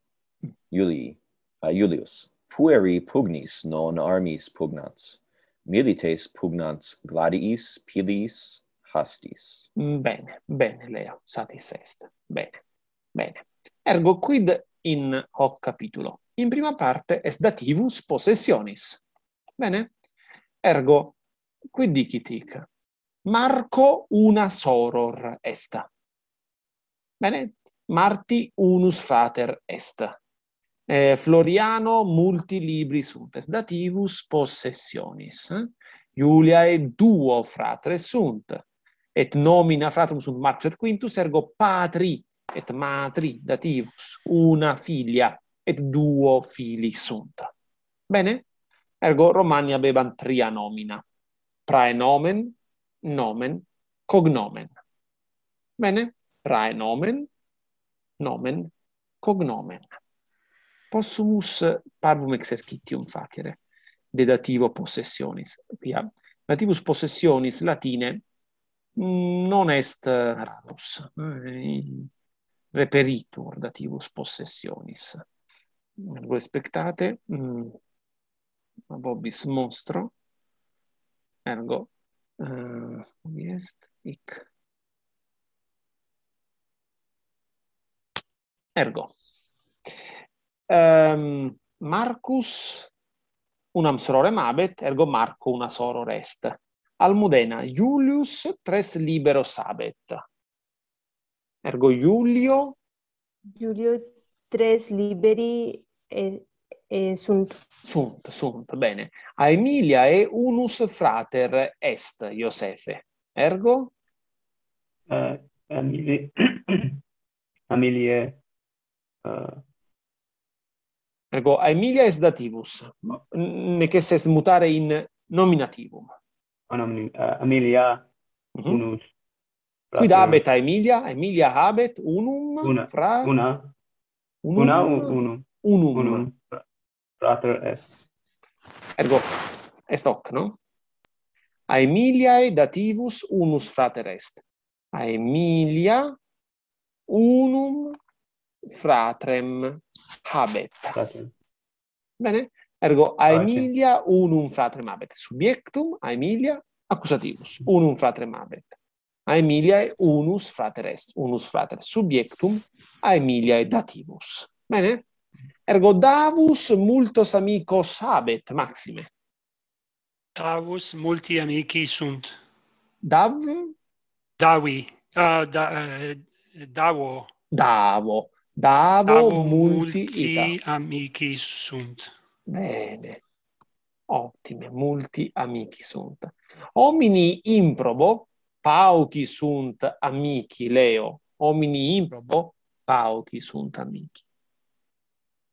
Juli. Uh, Julius. Pueri pugnis non armis pugnant. Milites pugnant gladiis pilis hastis. Bene, bene, Leo. Satis est. Bene, bene. Ergo quid in hoc capitulo. In prima parte est dativus possessionis. Bene. Ergo, qui dichitic. Marco una soror est. Bene? Marti unus frater est. Eh, Floriano multi libri sunt est dativus possessionis. Eh? e duo fratres sunt. Et nomina fratrum sunt Marcus et Quintus, ergo patri et matri dativus, una figlia et duo fili sunt. Bene? Ergo Romania beban tria nomina praenomen, nomen, cognomen. Bene? Praenomen, nomen, cognomen. Possumus parvum exercitium facere, dedativo possessionis. Via. Nativus possessionis latine mm, non est eh, rarus, eh, reperitur dativus possessionis. Voi spectate, mm. vobis mostro, ergo uh, est ic ergo um, Marcus unam sorore mabet ergo Marco una soror est Almudena Julius tres libero sabet ergo Julio Julio tres liberi e sunt. Sunt, sunt, bene. A Emilia e unus frater est, Iosefe. Ergo? Uh, Emilie... [clears throat] Uh... Ergo, a Emilia est dativus. Ma... Nec est mutare in nominativum. A no, uh, Emilia mhm. unus... Frater... Quid abet a Emilia? Emilia abet unum... Una. Fra... Una. Unum. Una, unum. Unum. unum. unum. Frater est. Ergo, est hoc, no? A Emiliae dativus unus frater est. A Emilia unum fratrem habet. Fratrem. Bene, ergo, a ah, Emilia unum fratrem habet. Subiectum, a Emilia accusativus, unum fratrem habet. A Emilia e unus frater est, unus frater subiectum, a Emilia e dativus. Bene. Ergo davus multos amicos habet maxime. Davus multi amici sunt. Dav? Davi. Uh, da, uh, davo. Davo. Davo, multi, amici sunt. Bene. Ottime. Multi amici sunt. Omini improbo, pauci sunt amici, Leo. Omini improbo, pauci sunt amici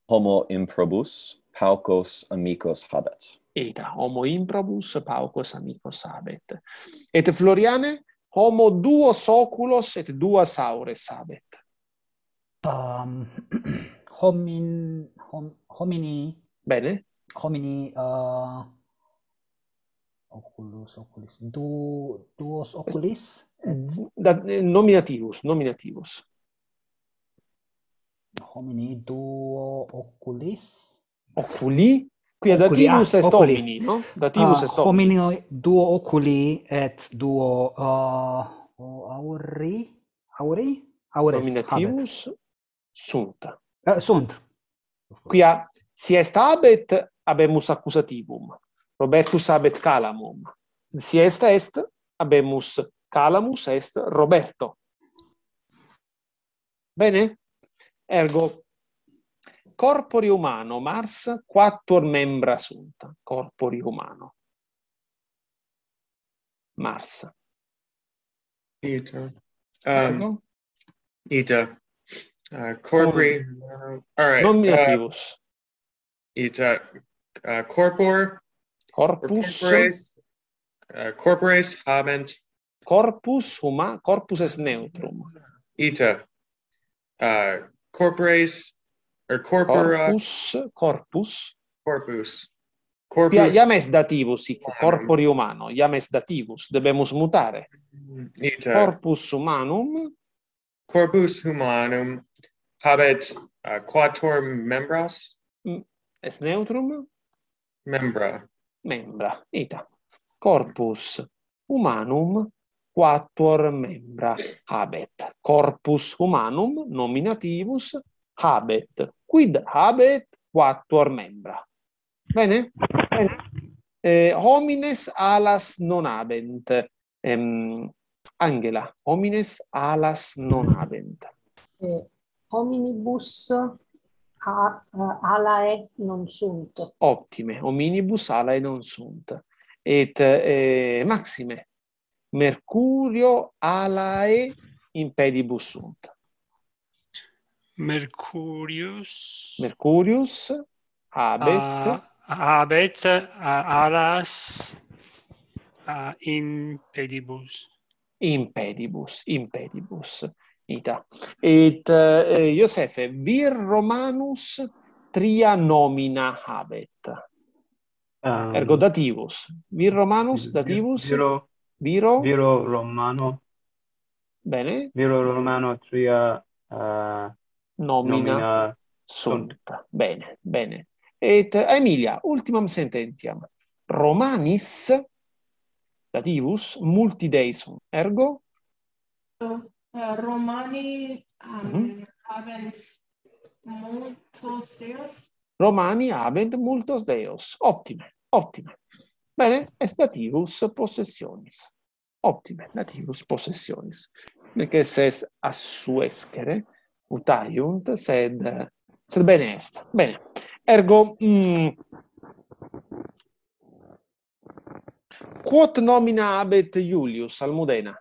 homo improbus paucos amicos habet et homo improbus paucos amicos habet et floriane homo duo soculos et dua saure habet um [clears throat] homin hom, homini bene homini uh oculus oculis du duos oculis da eh, nominativus nominativus homini duo oculis oculi qui ad ah, ah, est homini no dativus est homini duo oculi et duo uh, auri auri aures sunt uh, sunt qui a si est habet habemus accusativum robertus habet calamum si est est habemus calamus est roberto bene Ergo, corpore umano, Mars, quattuor membra sunt, corpore umano. Mars. Ita. Um, Ita. Uh, corpore. Uh, all right. Uh, Ita. Uh, corpor. Corpus. Corporis. Uh, corporis habent. Corpus huma. Corpus est neutrum. Ita. Uh, corpus or er corpora corpus corpus corpus corpus yeah, iam est dativus sic corpore humano iam est dativus debemus mutare Ita. corpus humanum corpus humanum habet uh, quator membras mm, est neutrum membra membra ita corpus humanum quattuor membra habet. Corpus humanum nominativus habet. Quid habet quattuor membra? Bene? Bene. Eh, homines alas non habent. Ehm, Angela, homines alas non habent. Eh, hominibus alae non sunt. Ottime, hominibus alae non sunt. Et eh, Maxime, mercurio alae in pedibus sunt mercurius mercurius habet ah, habet alas in pedibus in pedibus in pedibus ita et uh, vir romanus tria nomina habet um, ergo dativus vir romanus dativus vir, Viro? Viro Romano. Bene. Viro Romano tria uh, nomina, nomina sunt. sunt. Bene, bene. Et Emilia, ultimam sententiam. Romanis dativus multidei sunt. Ergo? Eh, Romani um, mm -hmm. habent multos deos. Romani habent multos deos. Optime, optime. Bene, est nativus possessionis. Optime, nativus possessionis. Nece est a suescere, utaiunt, sed, sed bene est. Bene, ergo, mm, quot nomina abet Iulius Almudena?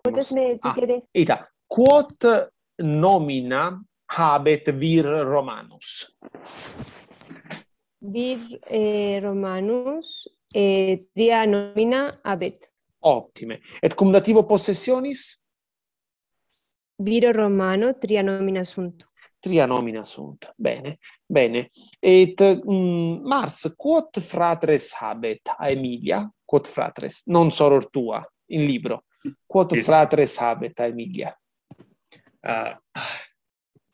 Potes me dicere. Ah, ita, quot nomina abet vir Romanus? Quot nomina habet vir Romanus? Vir eh, Romanus eh, tria eh, dia nomina abet. Ottime. Et cum dativo possessionis? Viro Romano, tria nomina sunt. Tria nomina sunt. Bene, bene. Et mm, Mars, quot fratres habet a Emilia? Quot fratres? Non soror tua, in libro. Quot fratres habet a Emilia? Uh,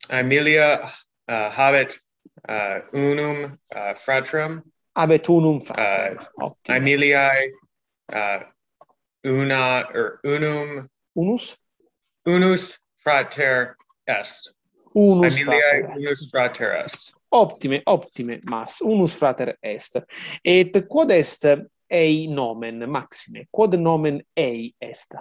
Emilia uh, habet uh, unum uh, fratrum habet unum uh, fratrum uh, aemiliae uh, una or er, unum unus unus frater est unus amiliae frater. unus frater est optime optime mas unus frater est et quod est ei nomen maxime quod nomen ei est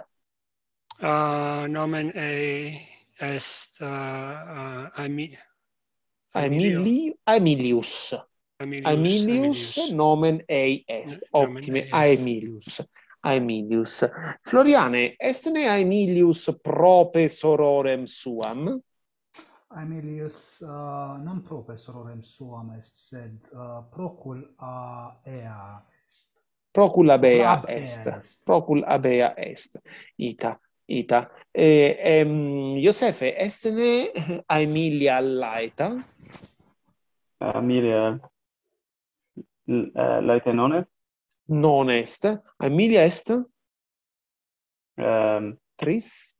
uh, nomen ei est uh, uh, aemiliae Aemilius. Aemilius. Aemilius nomen ei est. Optime, Aemilius. Aemilius. Floriane, est ne Aemilius prope sororem suam? Aemilius uh, non prope sororem suam est, sed uh, procul a ea est. Procul a bea est. est. Procul a bea est. Ita. Ita. E, ehm, Josefe, estene a Emilia allaita? Emilia eh, laite non est? Non est. Emilia est? Um, Tris?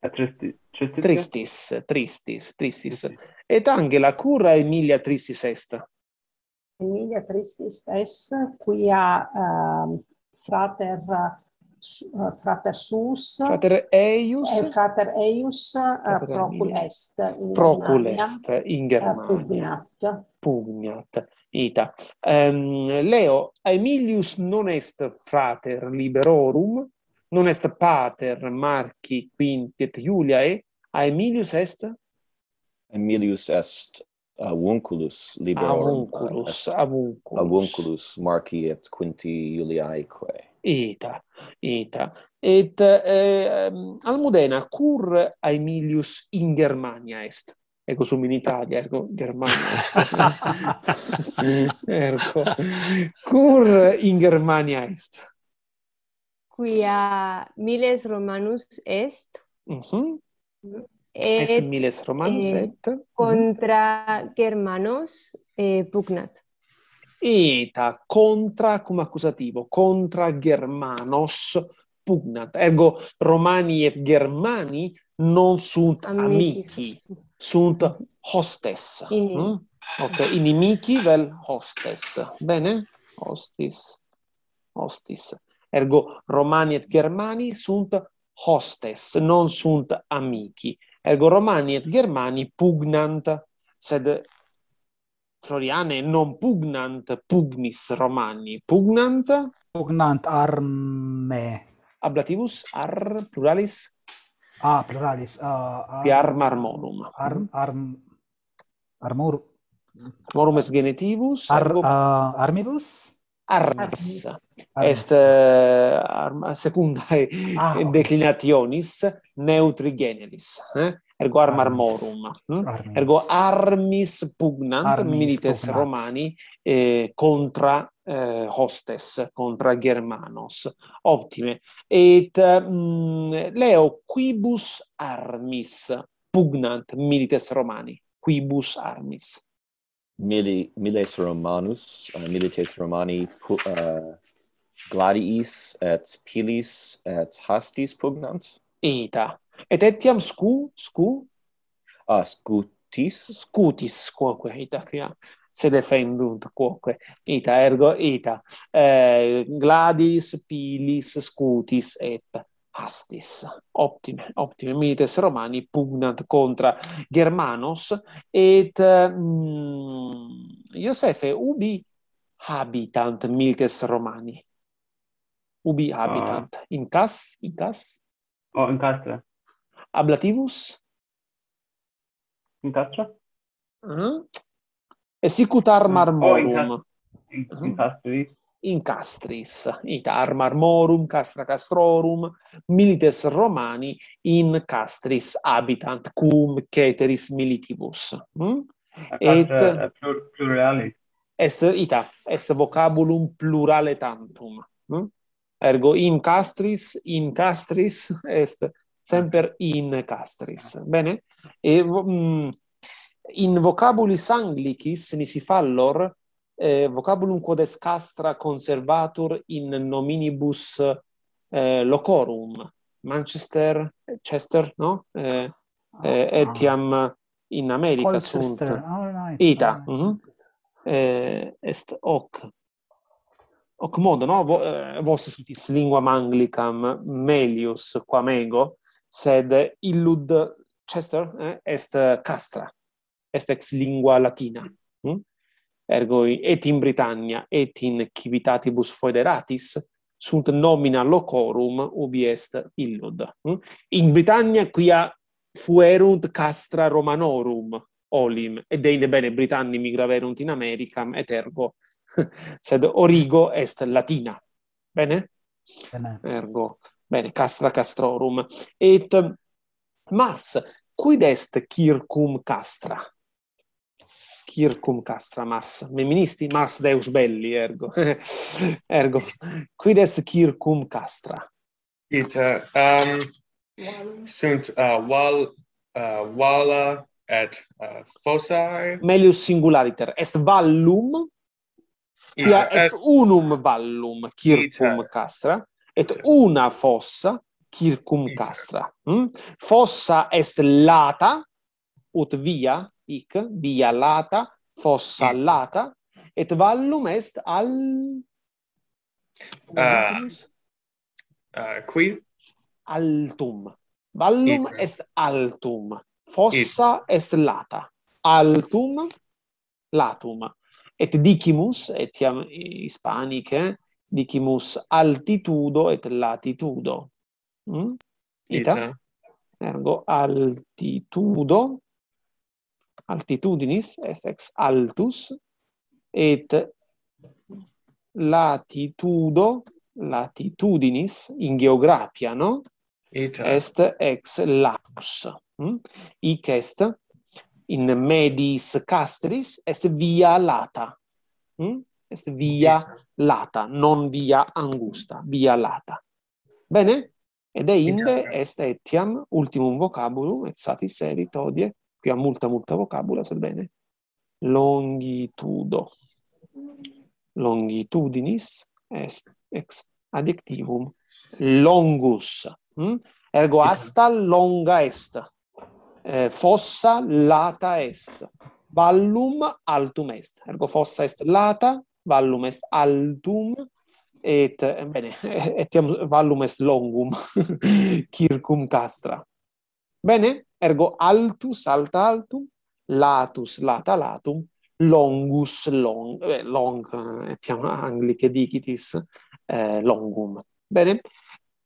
Tristi, tristis, tristis, tristis, tristis. Ed anche la cura Emilia tristis est? Emilia tristis est, qui a uh, frater frater sus frater eius et eh, frater eius eh, procul est procul est in eh, germania pugnat ita um, leo aemilius non est frater liberorum non est pater marci quinti et iuliae aemilius est aemilius est avunculus liberorum avunculus avunculus, avunculus marci et quinti Iuliaeque. ita ita et eh, almudena cur aemilius in germania est ego sum in italia ergo germania est [laughs] ergo cur in germania est qui a miles romanus est mhm et, miles romanus eh, et, et mhm. contra germanos eh, pugnat Eta contra come accusativo, contra Germanos pugnat. Ergo Romani et Germani non sunt amici, sunt hostes. Mm? Ok, inimici vel hostes. Bene? Hostis. Hostis. Ergo Romani et Germani sunt hostes, non sunt amici. Ergo Romani et Germani pugnant, sed Floriane non pugnant pugnis Romani pugnant pugnant arme ablativus ar pluralis ah, pluralis uh, ar... pi arm armorum ar, arm armor morum est genitivus ar, ergo... uh, armibus armis est uh, eh, arm secundae ah, okay. declinationis neutri generis eh? ergo armarmorum hm? armis. ergo armis pugnant armis milites pugnant. romani eh, contra eh, hostes contra germanos optime et mm, leo quibus armis pugnant milites romani quibus armis mili milites romanus uh, milites romani pu, uh, gladiis et pilis et hastis pugnant ita Et etiam scu, scu? Ah, scutis. Scutis, quoque, ita, quia. Se defendunt, quoque. Ita, ergo, ita. Eh, gladis, pilis, scutis, et astis. Optime, optime. Milites romani pugnant contra germanos. Et, mm, Iosefe, ubi habitant milites romani? Ubi ah. habitant? Uh. In cas? In cas? Oh, in cas, ablativus in taccia mm-hmm. mm -hmm. e sicutar marmorum oh, in, mm-hmm. castris. Mm -hmm. in castris itar marmorum castra castrorum milites romani in castris habitant cum ceteris militibus mm? et pluralis est ita est vocabulum plurale tantum mm? ergo in castris in castris est sempre in castris. Bene? E, mh, mm, in vocabulis anglicis nisi fallor, eh, vocabulum quod est castra conservatur in nominibus eh, locorum, Manchester, Chester, no? Eh, eh, ah. etiam in America sunt. Ita. Mm-hmm. Eh, est hoc. Hoc modo, no? Eh, vos sitis linguam anglicam melius quam ego, sed illud Chester eh, est castra, est ex lingua latina. Mm? Hm? Ergo et in Britannia et in civitatibus foederatis sunt nomina locorum ubi est illud. Mm? In Britannia quia fuerunt castra romanorum olim, ed eine bene Britanni migraverunt in Americam, et ergo, [laughs] sed origo est latina. Bene? Bene. Ergo bene castra castrorum et um, mars quid est circum castra circum castra mars meministi mars deus belli ergo [laughs] ergo quid est circum castra et uh, um sunt uh, wall uh, walla et uh, fossae melius singulariter est vallum uh, est, est unum vallum uh, circum castra et una fossa circumcastra. Mm? Hm? Fossa est lata ut via ic via lata fossa mm. lata et vallum est al uh, uh, qui altum. Vallum est altum. Fossa It. est lata. Altum latum. Et dicimus et iam eh? dicimus altitudo et latitudo. Mm? Ita? Ita. Ergo altitudo, altitudinis est ex altus, et latitudo, latitudinis, in geografia, no? Ita. Est ex laus. Mm? Ic est in medis castris est via lata. Mm? Est via lata, non via angusta, via lata. Bene? Ed è inde est etiam ultimum vocabulum et satis erit odie, qui ha multa multa vocabula, sel bene. Longitudo. Longitudinis est ex adjectivum longus. Hm? Ergo asta longa est. Eh, fossa lata est. Vallum altum est. Ergo fossa est lata, vallum est altum et bene [laughs] etiam vallum est longum [laughs] circum castra bene ergo altus alta altum latus lata latum longus long eh, long etiam eh, anglicae dicitis eh, longum bene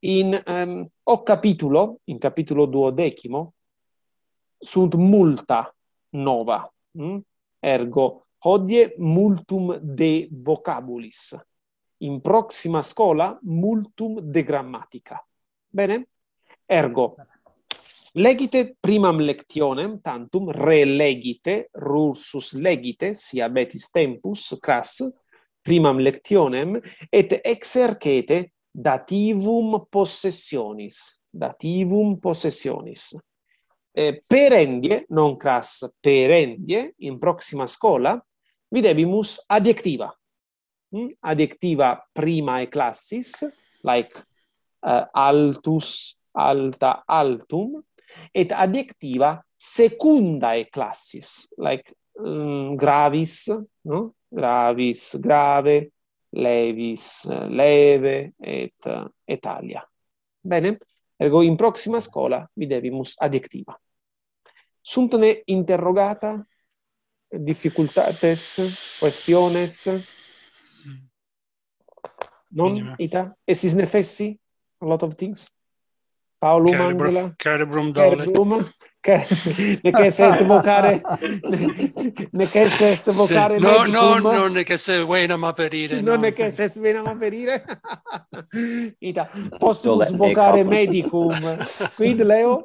in ehm, o capitulo in capitulo duodecimo sunt multa nova mm? ergo hodie multum de vocabulis in proxima scola multum de grammatica bene ergo legite primam lectionem tantum relegite rursus legite si abetis tempus cras primam lectionem et exercete dativum possessionis dativum possessionis eh, perendie non cras perendie in proxima scola videbimus adjectiva mm? adjectiva prima e classis like uh, altus alta altum et adjectiva secunda e classis like um, gravis no gravis grave levis eh, leve eh, et alia. bene ergo in proxima scola videbimus adjectiva sunt ne interrogata difficultates, questiones, non ita e si snefessi a lot of things paulo mandela carbrum dolum [laughs] che ne che se est vocare [laughs] ne che se est vocare no no no ne che se vena ma perire no ne che se vena ma perire [laughs] ita posso vocare medicum quid leo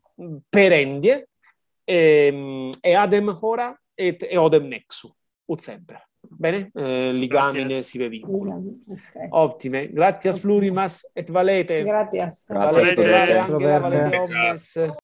perendie e, ehm, e adem ora et eodem nexu, ut sempre. Bene? Eh, ligamine Grazie. si vevincola. Okay. Ottime. Grazie plurimas et valete. Grazie. Grazie. Valete, valete, valete, valete, valete, valete, valete,